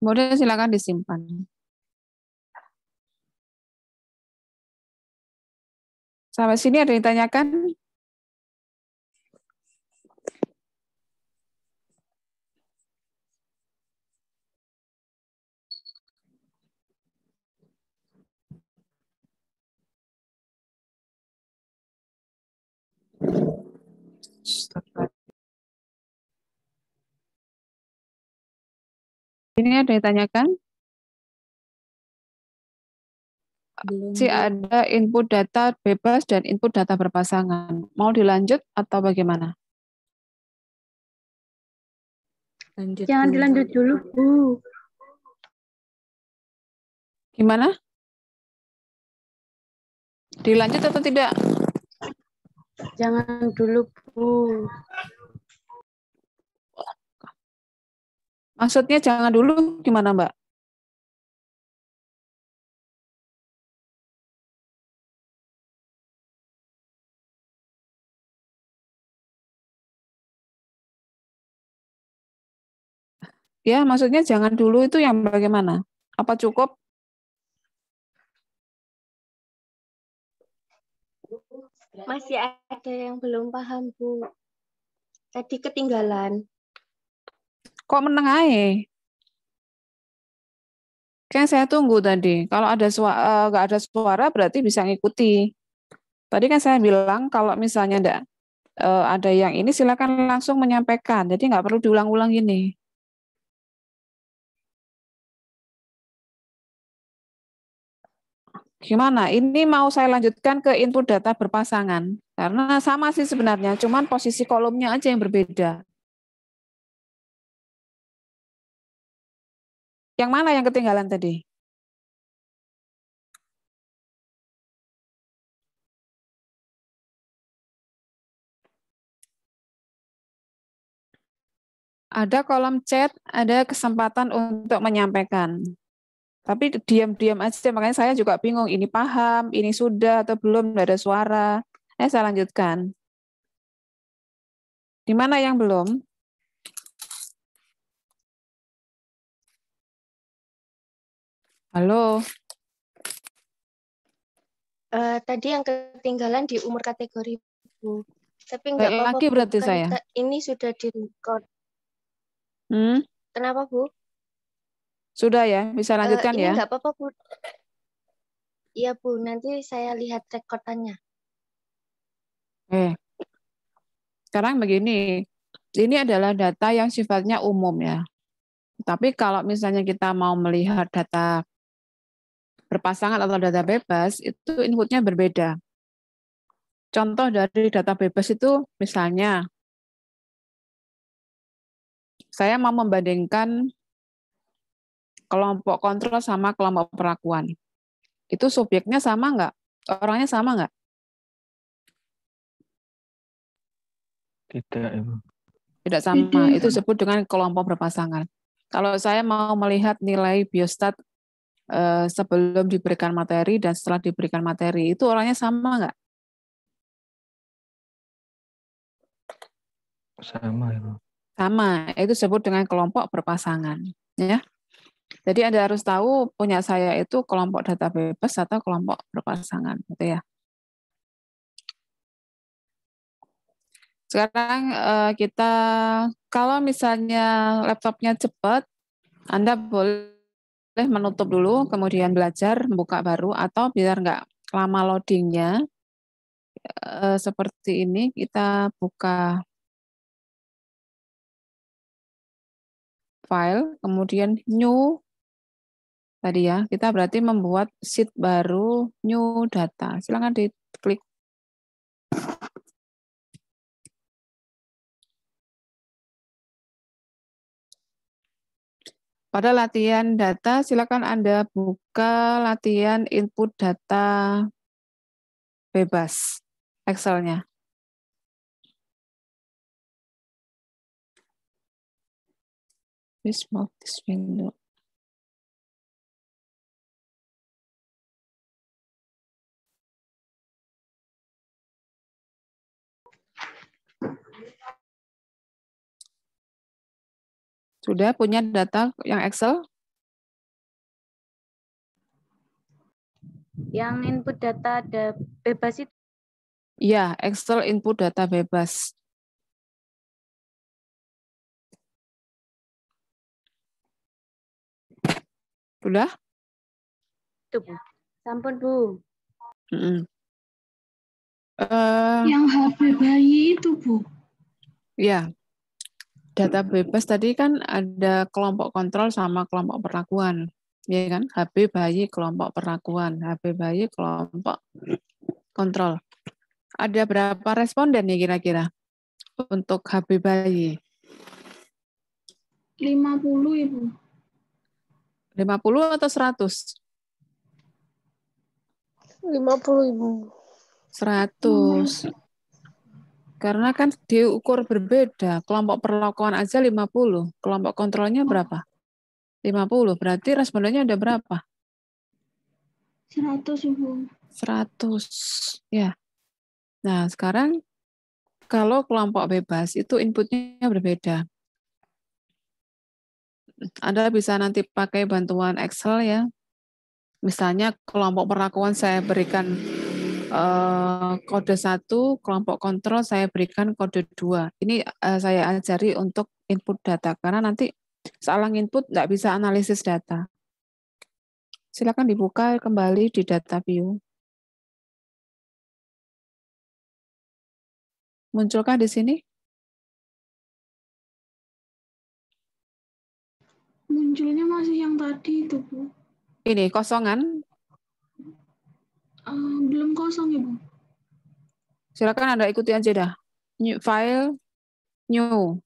Kemudian silakan disimpan. Sampai sini ada yang ditanyakan? Ini ada ditanyakan? Belum. Si ada input data bebas dan input data berpasangan. Mau dilanjut atau bagaimana? Lanjut Jangan dulu. dilanjut dulu, Bu. Gimana? Dilanjut atau tidak? Jangan dulu, Bu. Maksudnya jangan dulu gimana, Mbak? Ya, maksudnya jangan dulu itu yang bagaimana? Apa cukup Masih ada yang belum paham, Bu. Tadi ketinggalan. Kok menengai kan saya tunggu tadi. Kalau ada suara eh, nggak ada suara berarti bisa ngikuti. Tadi kan saya bilang kalau misalnya enggak eh, ada yang ini silakan langsung menyampaikan. Jadi nggak perlu diulang-ulang ini. Gimana? Ini mau saya lanjutkan ke input data berpasangan. Karena sama sih sebenarnya, cuman posisi kolomnya aja yang berbeda. Yang mana yang ketinggalan tadi? Ada kolom chat, ada kesempatan untuk menyampaikan. Tapi diam-diam aja, makanya saya juga bingung, ini paham, ini sudah atau belum, tidak ada suara. Eh, saya lanjutkan. Di mana yang belum? Halo. Uh, tadi yang ketinggalan di umur kategori Bu. Tapi nggak Lagi berarti kan saya. Ini sudah di record. Hmm? Kenapa, Bu? Sudah ya, bisa eh, lanjutkan uh, ya. Enggak apa-apa, Bu. Iya, Bu. Nanti saya lihat rekordannya. Eh. Sekarang begini, ini adalah data yang sifatnya umum ya. Tapi kalau misalnya kita mau melihat data berpasangan atau data bebas, itu inputnya berbeda. Contoh dari data bebas itu misalnya saya mau membandingkan kelompok kontrol sama kelompok perlakuan. Itu subjeknya sama nggak? Orangnya sama nggak? Tidak, Ibu. Tidak sama. Itu disebut dengan kelompok berpasangan. Kalau saya mau melihat nilai biostat eh, sebelum diberikan materi dan setelah diberikan materi, itu orangnya sama nggak? Sama, Ibu. Sama. Itu disebut dengan kelompok berpasangan. Ya. Jadi Anda harus tahu punya saya itu kelompok data bebas atau kelompok berpasangan gitu ya. Sekarang eh, kita kalau misalnya laptopnya cepat, Anda boleh menutup dulu, kemudian belajar, membuka baru, atau biar nggak lama loadingnya, eh, seperti ini kita buka file, kemudian new tadi ya. Kita berarti membuat sheet baru new data. Silakan diklik. Pada latihan data, silakan Anda buka latihan input data bebas Excel-nya. Please this window. Sudah punya data yang Excel? Yang input data ada bebas itu? ya Excel input data bebas. Udah? Tuh, Bu. Ya. Sampun, Bu. Uh, yang HP bayi itu, Bu. Ya. Data bebas tadi kan ada kelompok kontrol sama kelompok perlakuan. Ya kan? HP bayi kelompok perlakuan, HP bayi kelompok kontrol. Ada berapa responden ya kira-kira untuk HP bayi? 50, Ibu. 50 atau 100? 50 Ibu. 100. Hmm. Karena kan diukur berbeda. Kelompok perlakuan aja 50. Kelompok kontrolnya berapa? 50. Berarti respondennya ada berapa? 100, Ibu. 100. Ya. Nah, sekarang kalau kelompok bebas itu inputnya berbeda. Anda bisa nanti pakai bantuan Excel ya. Misalnya kelompok perlakuan saya berikan eh, kode 1, kelompok kontrol saya berikan kode 2. Ini eh, saya ajari untuk input data, karena nanti salah input nggak bisa analisis data. Silakan dibuka kembali di data view. Munculkah di sini? munculnya masih yang tadi itu, Bu. Ini kosongan? Uh, belum kosong, Ibu. Silakan Anda ikuti aja dah. New file, new.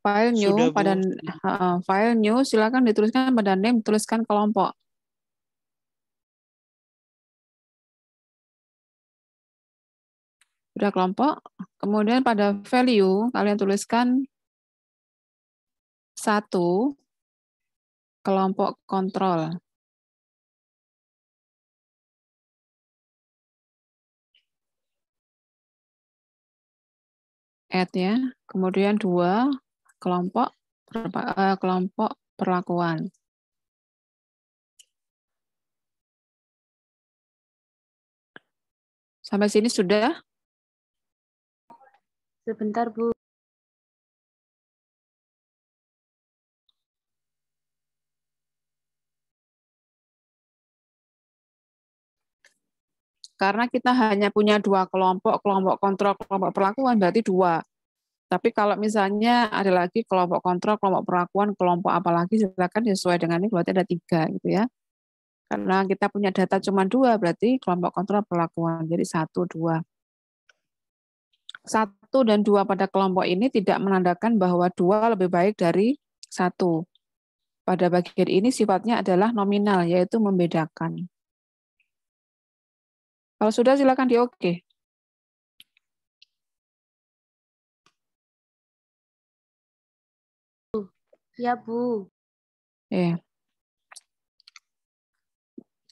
File new Sudah pada uh, file new silakan dituliskan pada name tuliskan kelompok. Sudah kelompok. Kemudian pada value kalian tuliskan satu kelompok kontrol. add ya. Kemudian dua kelompok eh, kelompok perlakuan. Sampai sini sudah? Sebentar, Bu. Karena kita hanya punya dua kelompok, kelompok kontrol, kelompok perlakuan, berarti dua. Tapi kalau misalnya ada lagi kelompok kontrol, kelompok perlakuan, kelompok apalagi silakan sesuai dengan ini berarti ada tiga gitu ya. Karena kita punya data cuma dua berarti kelompok kontrol perlakuan jadi satu dua. Satu dan dua pada kelompok ini tidak menandakan bahwa dua lebih baik dari satu. Pada bagian ini sifatnya adalah nominal yaitu membedakan. Kalau sudah silakan di oke. -okay. Ya, Bu. Ya.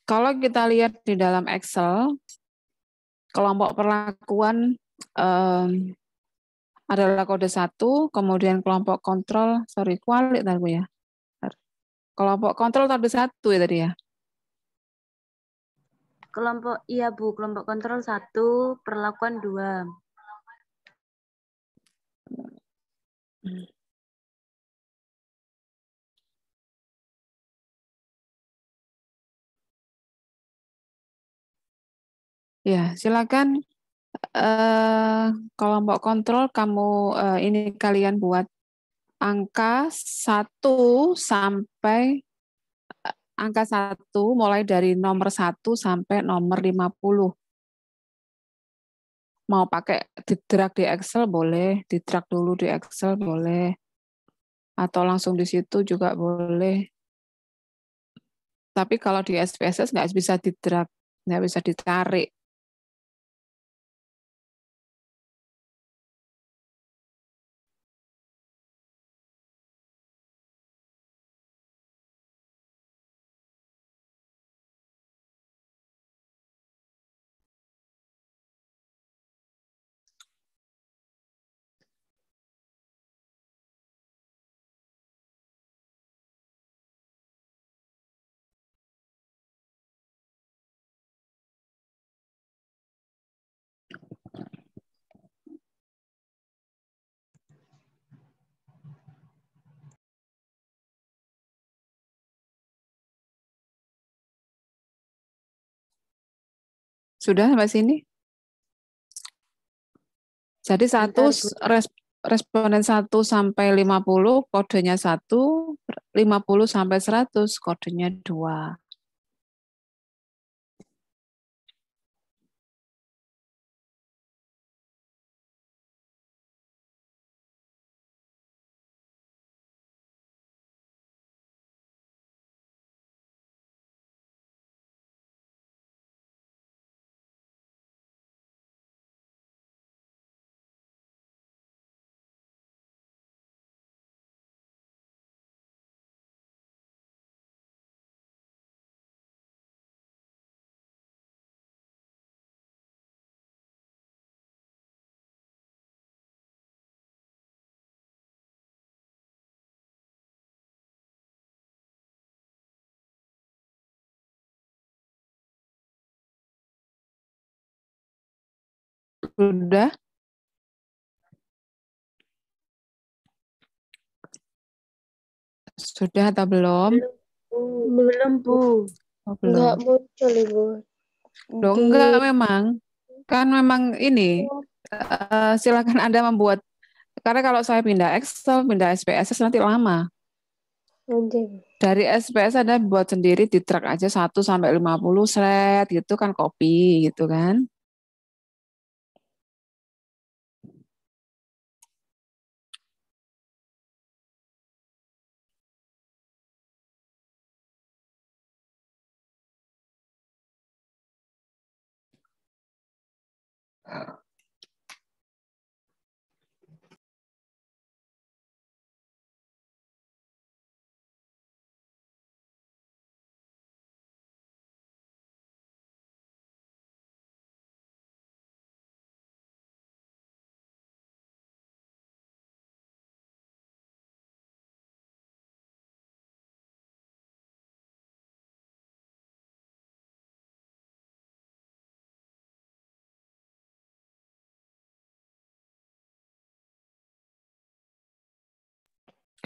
Kalau kita lihat di dalam Excel, kelompok perlakuan um, adalah kode satu, kemudian kelompok kontrol, sorry, kuali tadi ya. Kelompok kontrol tadi satu ya tadi ya. Kelompok iya Bu, kelompok kontrol satu, perlakuan dua. Hmm. Ya, silakan uh, eh, kelompok kontrol kamu uh, ini kalian buat angka 1 sampai uh, angka 1 mulai dari nomor 1 sampai nomor 50. Mau pakai di drag di Excel boleh, di drag dulu di Excel boleh. Atau langsung di situ juga boleh. Tapi kalau di SPSS nggak bisa di drag, nggak bisa ditarik Sudah sampai sini? Jadi satu responden 1 sampai 50 kodenya 1, 50 sampai 100 kodenya 2. Sudah. Sudah atau belum? Belum, Bu. Oh, belum. Enggak muncul, Ibu. Loh, enggak memang. Kan memang ini, uh, silakan Anda membuat. Karena kalau saya pindah Excel, pindah SPSS nanti lama. Nanti. Dari SPS Anda buat sendiri di track aja 1 sampai 50 set gitu kan kopi gitu kan. uh,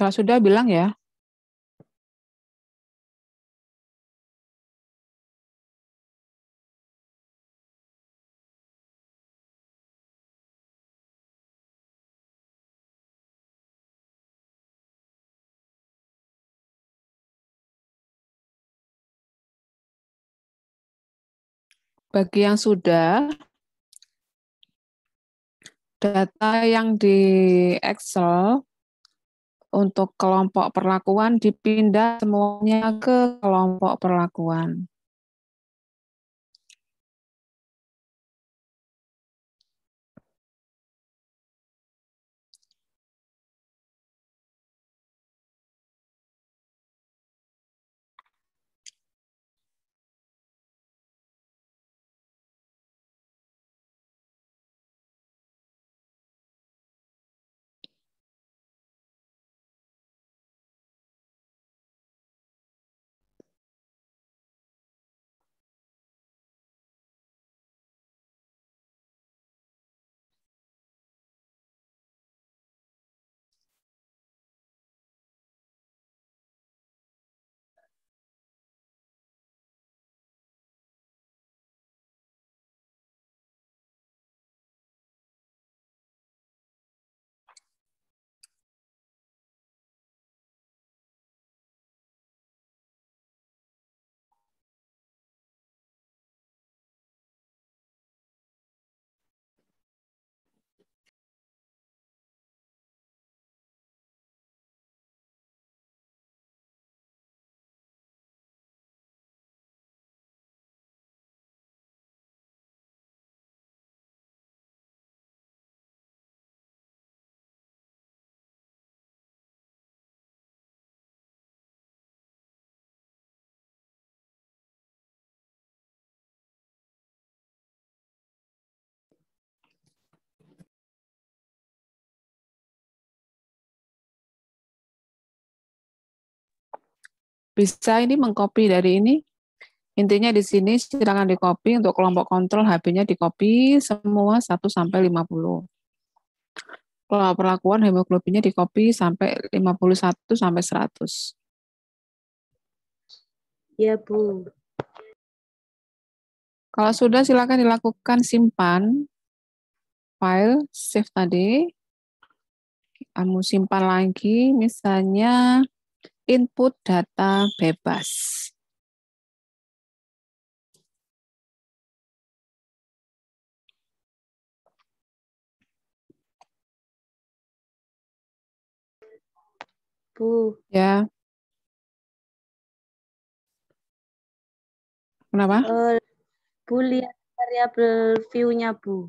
Kalau sudah bilang ya. Bagi yang sudah, data yang di Excel untuk kelompok perlakuan dipindah semuanya ke kelompok perlakuan. Bisa ini mengcopy dari ini. Intinya di sini silakan dicopy untuk kelompok kontrol hp nya dicopy semua 1 sampai 50. Kalau perlakuan hemoglobinnya dicopy sampai 51 sampai 100. Ya, Bu. Kalau sudah silakan dilakukan simpan file save tadi. Kamu simpan lagi misalnya input data bebas. Bu. Ya. Kenapa? Uh, Bu lihat variabel view-nya, Bu.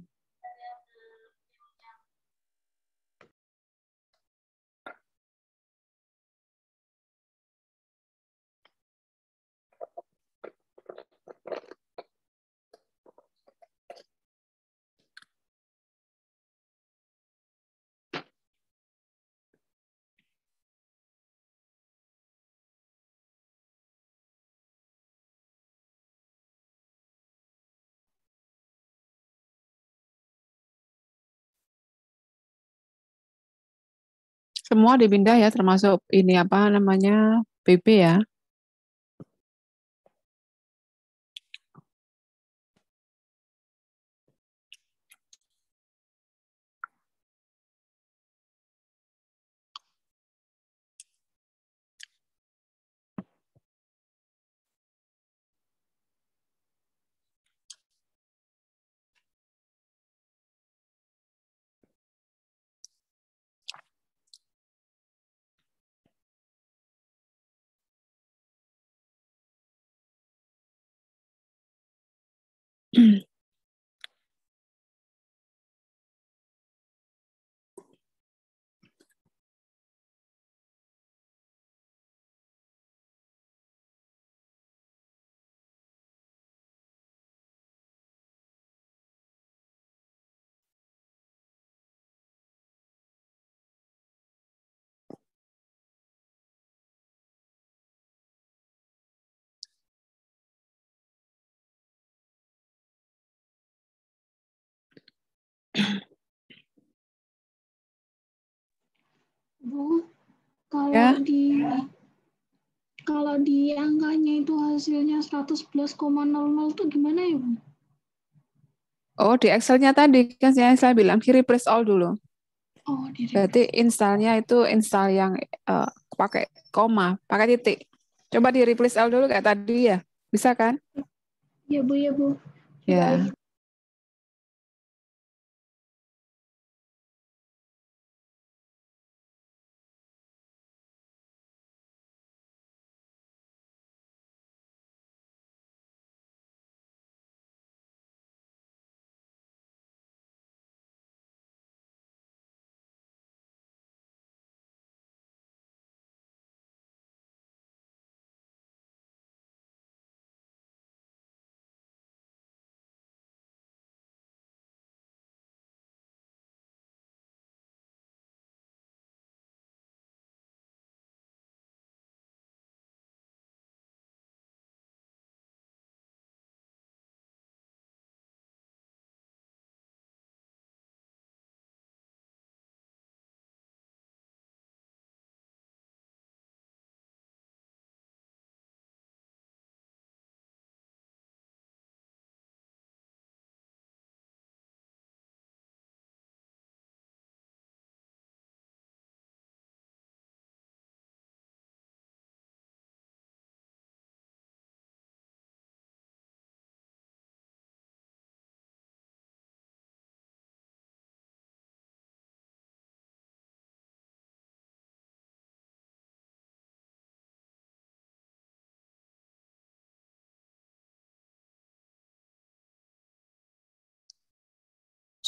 semua dipindah ya termasuk ini apa namanya PP ya Bu, ya? kalau ya? di kalau di angkanya itu hasilnya 111,00 tuh gimana ya, Bu? Oh, di Excel-nya tadi kan saya, saya bilang di press all dulu. Oh, di Berarti installnya itu install yang uh, pakai koma, pakai titik. Coba di replace all dulu kayak tadi ya. Bisa kan? Iya, Bu, ya, Bu. Ya.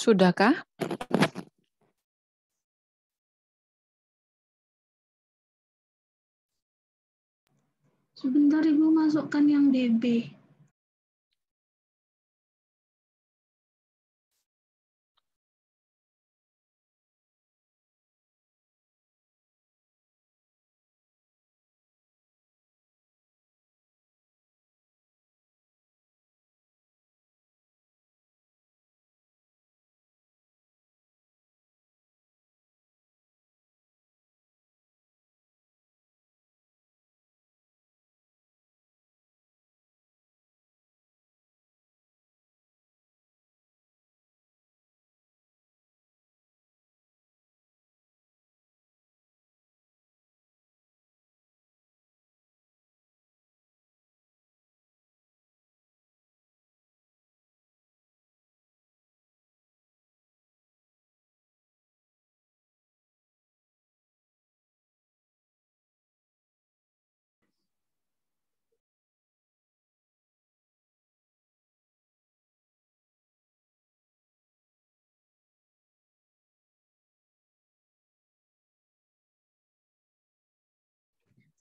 Sudahkah? Sebentar Ibu masukkan yang DB.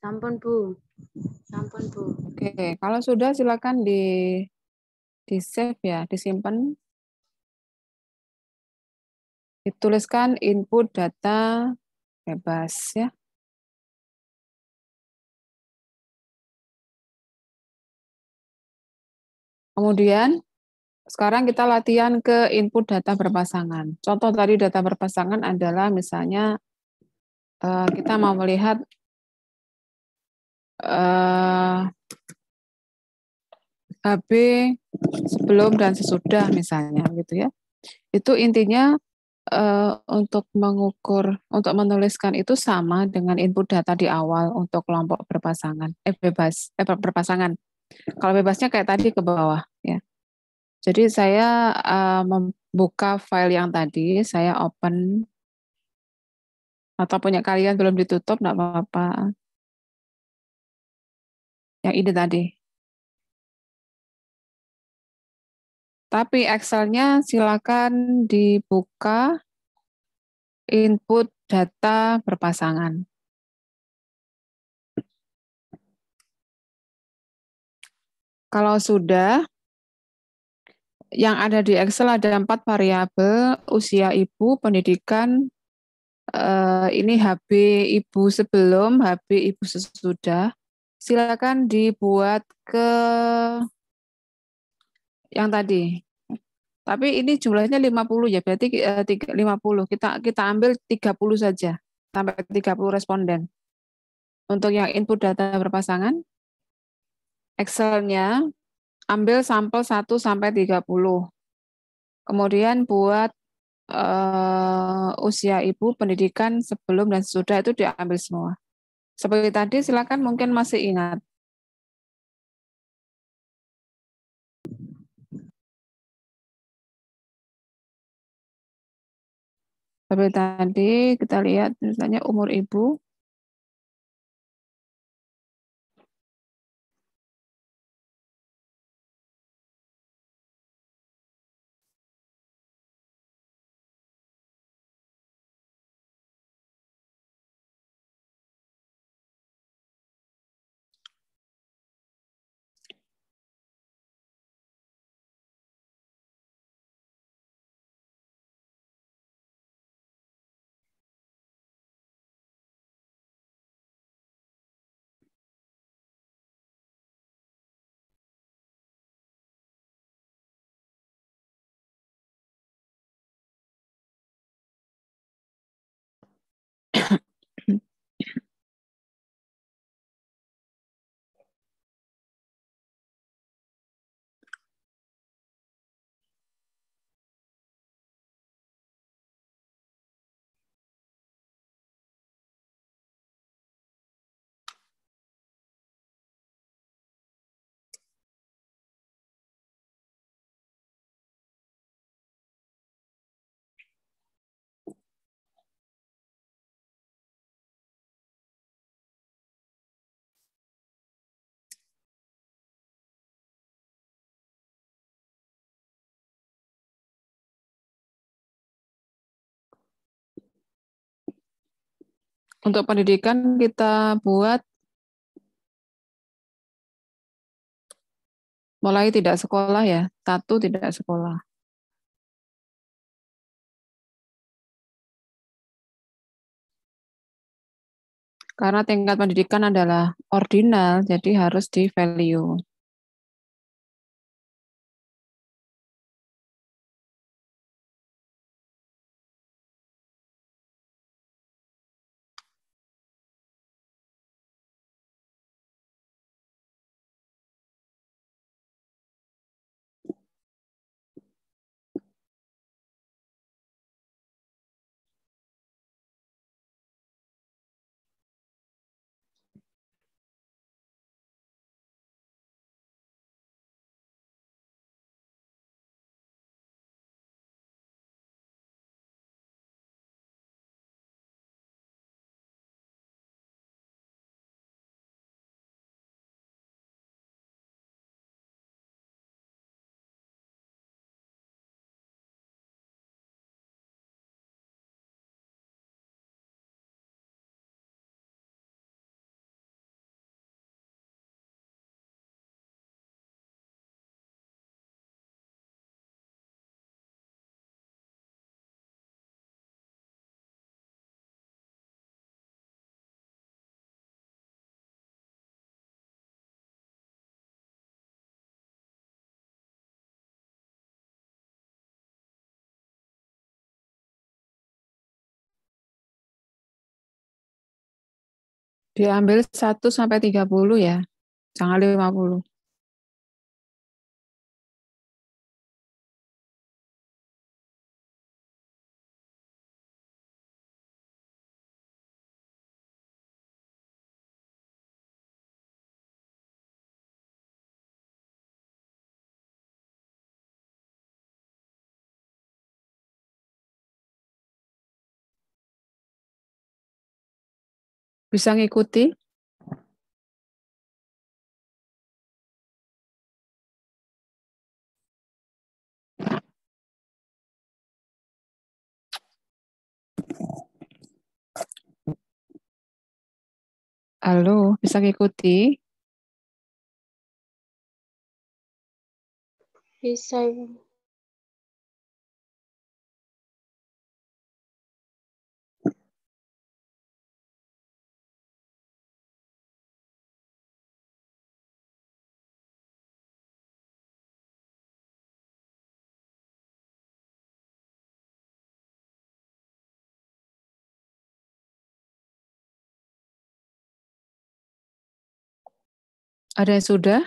Sampun, Bu. Sampun, Bu. Oke, kalau sudah silakan di di save ya, disimpan. Dituliskan input data bebas ya. Kemudian, sekarang kita latihan ke input data berpasangan. Contoh tadi data berpasangan adalah misalnya eh, kita mau melihat uh, eh, HB sebelum dan sesudah misalnya gitu ya. Itu intinya uh, untuk mengukur, untuk menuliskan itu sama dengan input data di awal untuk kelompok berpasangan, eh bebas, eh berpasangan. Kalau bebasnya kayak tadi ke bawah ya. Jadi saya uh, membuka file yang tadi, saya open atau punya kalian belum ditutup, nggak apa-apa yang ide tadi. Tapi Excel-nya silakan dibuka input data berpasangan. Kalau sudah, yang ada di Excel ada empat variabel, usia ibu, pendidikan, eh, ini HB ibu sebelum, HB ibu sesudah, silakan dibuat ke yang tadi. Tapi ini jumlahnya 50 ya, berarti 50. Eh, kita kita ambil 30 saja, sampai 30 responden. Untuk yang input data berpasangan, Excel-nya ambil sampel 1 sampai 30. Kemudian buat uh, usia ibu, pendidikan sebelum dan sudah itu diambil semua. Seperti tadi, silakan mungkin masih ingat. Seperti tadi, kita lihat misalnya umur ibu Untuk pendidikan kita buat mulai tidak sekolah ya, satu tidak sekolah. Karena tingkat pendidikan adalah ordinal, jadi harus di value. Diambil 1 sampai 30 ya. Jangan 50. Bisa ngikuti? Halo, bisa ngikuti? Bisa, Ada yang sudah?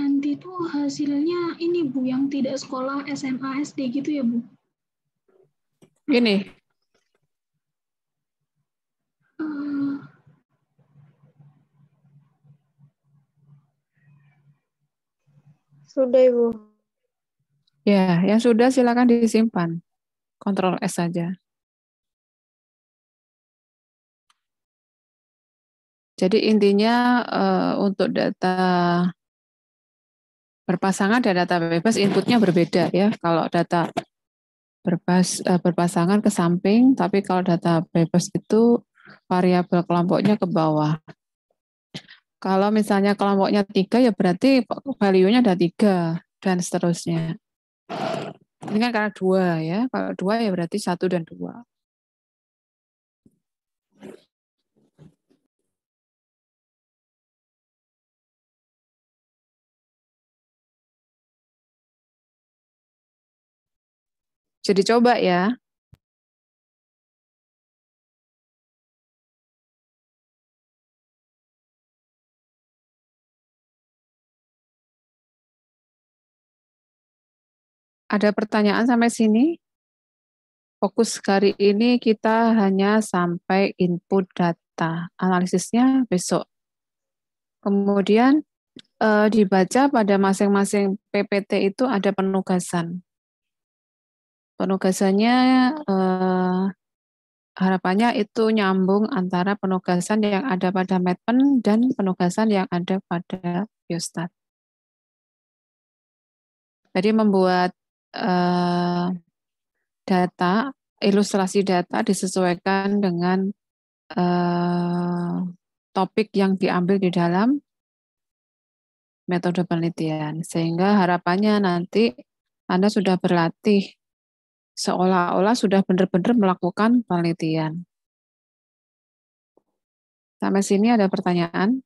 nanti tuh hasilnya ini Bu yang tidak sekolah SMA SD gitu ya Bu? Gini. Eh, Sudah, Ibu. Ya, yang sudah silakan disimpan. Kontrol S saja. Jadi intinya eh, untuk data berpasangan dan data bebas inputnya berbeda ya. Kalau data berpas, eh, berpasangan ke samping, tapi kalau data bebas itu variabel kelompoknya ke bawah. Kalau misalnya kelompoknya tiga, ya berarti value-nya ada tiga, dan seterusnya. Ini kan karena dua ya. Kalau dua ya berarti satu dan dua. Jadi coba ya. Ada pertanyaan sampai sini? Fokus hari ini kita hanya sampai input data. Analisisnya besok. Kemudian eh, dibaca pada masing-masing PPT itu ada penugasan. Penugasannya eh, harapannya itu nyambung antara penugasan yang ada pada Medpen dan penugasan yang ada pada Biostat. Jadi membuat uh, data ilustrasi data disesuaikan dengan uh, topik yang diambil di dalam metode penelitian sehingga harapannya nanti Anda sudah berlatih seolah-olah sudah benar-benar melakukan penelitian. Sampai sini ada pertanyaan?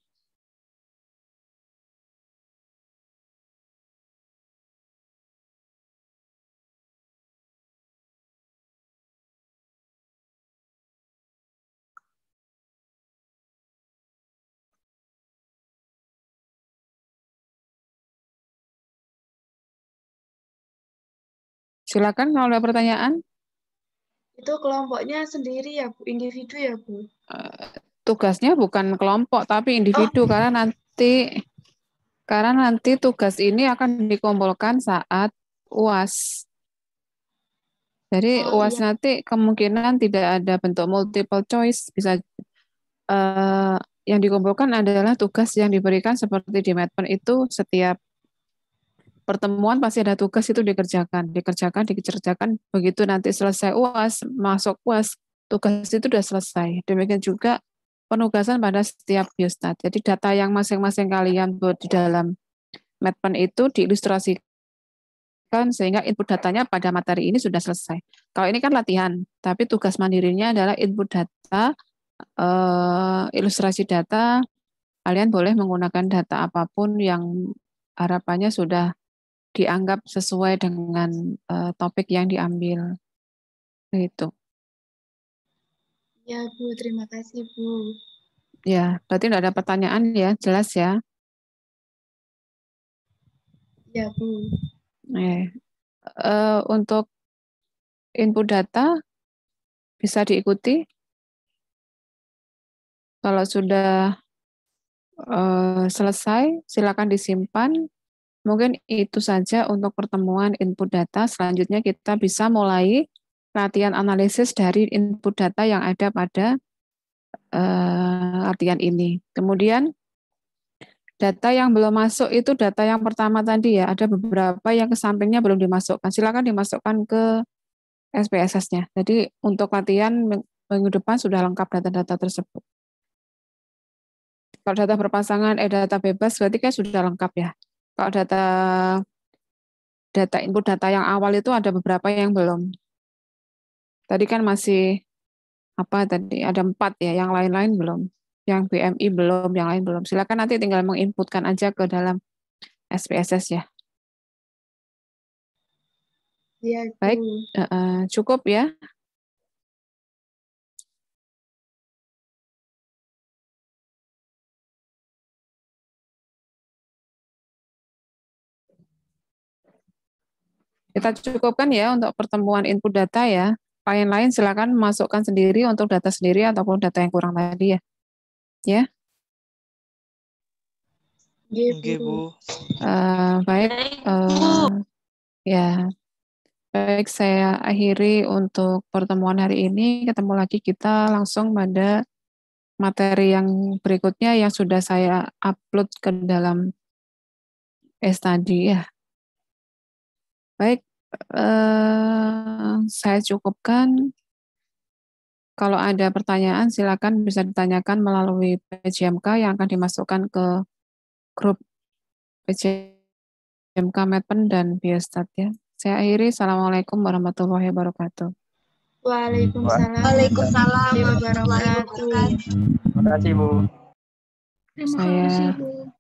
Silakan kalau ada pertanyaan. Itu kelompoknya sendiri ya, Bu, individu ya, Bu. Eh, tugasnya bukan kelompok tapi individu oh. karena nanti karena nanti tugas ini akan dikumpulkan saat UAS. Jadi oh, UAS iya. nanti kemungkinan tidak ada bentuk multiple choice bisa uh, yang dikumpulkan adalah tugas yang diberikan seperti di Medpen itu setiap pertemuan pasti ada tugas itu dikerjakan, dikerjakan, dikerjakan. Begitu nanti selesai UAS, masuk UAS, tugas itu sudah selesai. Demikian juga penugasan pada setiap biostat. Jadi data yang masing-masing kalian buat di dalam MedPen itu diilustrasikan sehingga input datanya pada materi ini sudah selesai. Kalau ini kan latihan, tapi tugas mandirinya adalah input data, eh, ilustrasi data, kalian boleh menggunakan data apapun yang harapannya sudah dianggap sesuai dengan uh, topik yang diambil. Itu. Ya, Bu. Terima kasih, Bu. Ya, berarti tidak ada pertanyaan ya, jelas ya? Ya, Bu. Eh, uh, untuk input data bisa diikuti. Kalau sudah uh, selesai, silakan disimpan Mungkin itu saja untuk pertemuan input data. Selanjutnya kita bisa mulai latihan analisis dari input data yang ada pada uh, latihan ini. Kemudian data yang belum masuk itu data yang pertama tadi ya, ada beberapa yang kesampingnya belum dimasukkan. Silakan dimasukkan ke SPSS-nya. Jadi untuk latihan minggu depan sudah lengkap data-data tersebut. Kalau data berpasangan, eh data bebas, berarti kan sudah lengkap ya. Kalau data data input data yang awal itu ada beberapa yang belum. Tadi kan masih apa tadi ada empat ya, yang lain-lain belum, yang BMI belum, yang lain belum. Silakan nanti tinggal menginputkan aja ke dalam SPSS ya. Ya, Baik, uh, cukup ya. Kita cukupkan ya untuk pertemuan input data ya. Lain-lain silakan masukkan sendiri untuk data sendiri ataupun data yang kurang tadi ya. Ya. Oke, Bu. Uh, baik. Uh, ya. Baik, saya akhiri untuk pertemuan hari ini. Ketemu lagi kita langsung pada materi yang berikutnya yang sudah saya upload ke dalam S tadi ya. Baik, eh, saya cukupkan. Kalau ada pertanyaan, silakan bisa ditanyakan melalui PJMK yang akan dimasukkan ke grup PJMK Medpen dan Biostat ya. Saya akhiri. Assalamualaikum warahmatullahi wabarakatuh. Waalaikumsalam. Waalaikumsalam warahmatullahi wabarakatuh. Terima kasih Bu. Terima kasih Bu.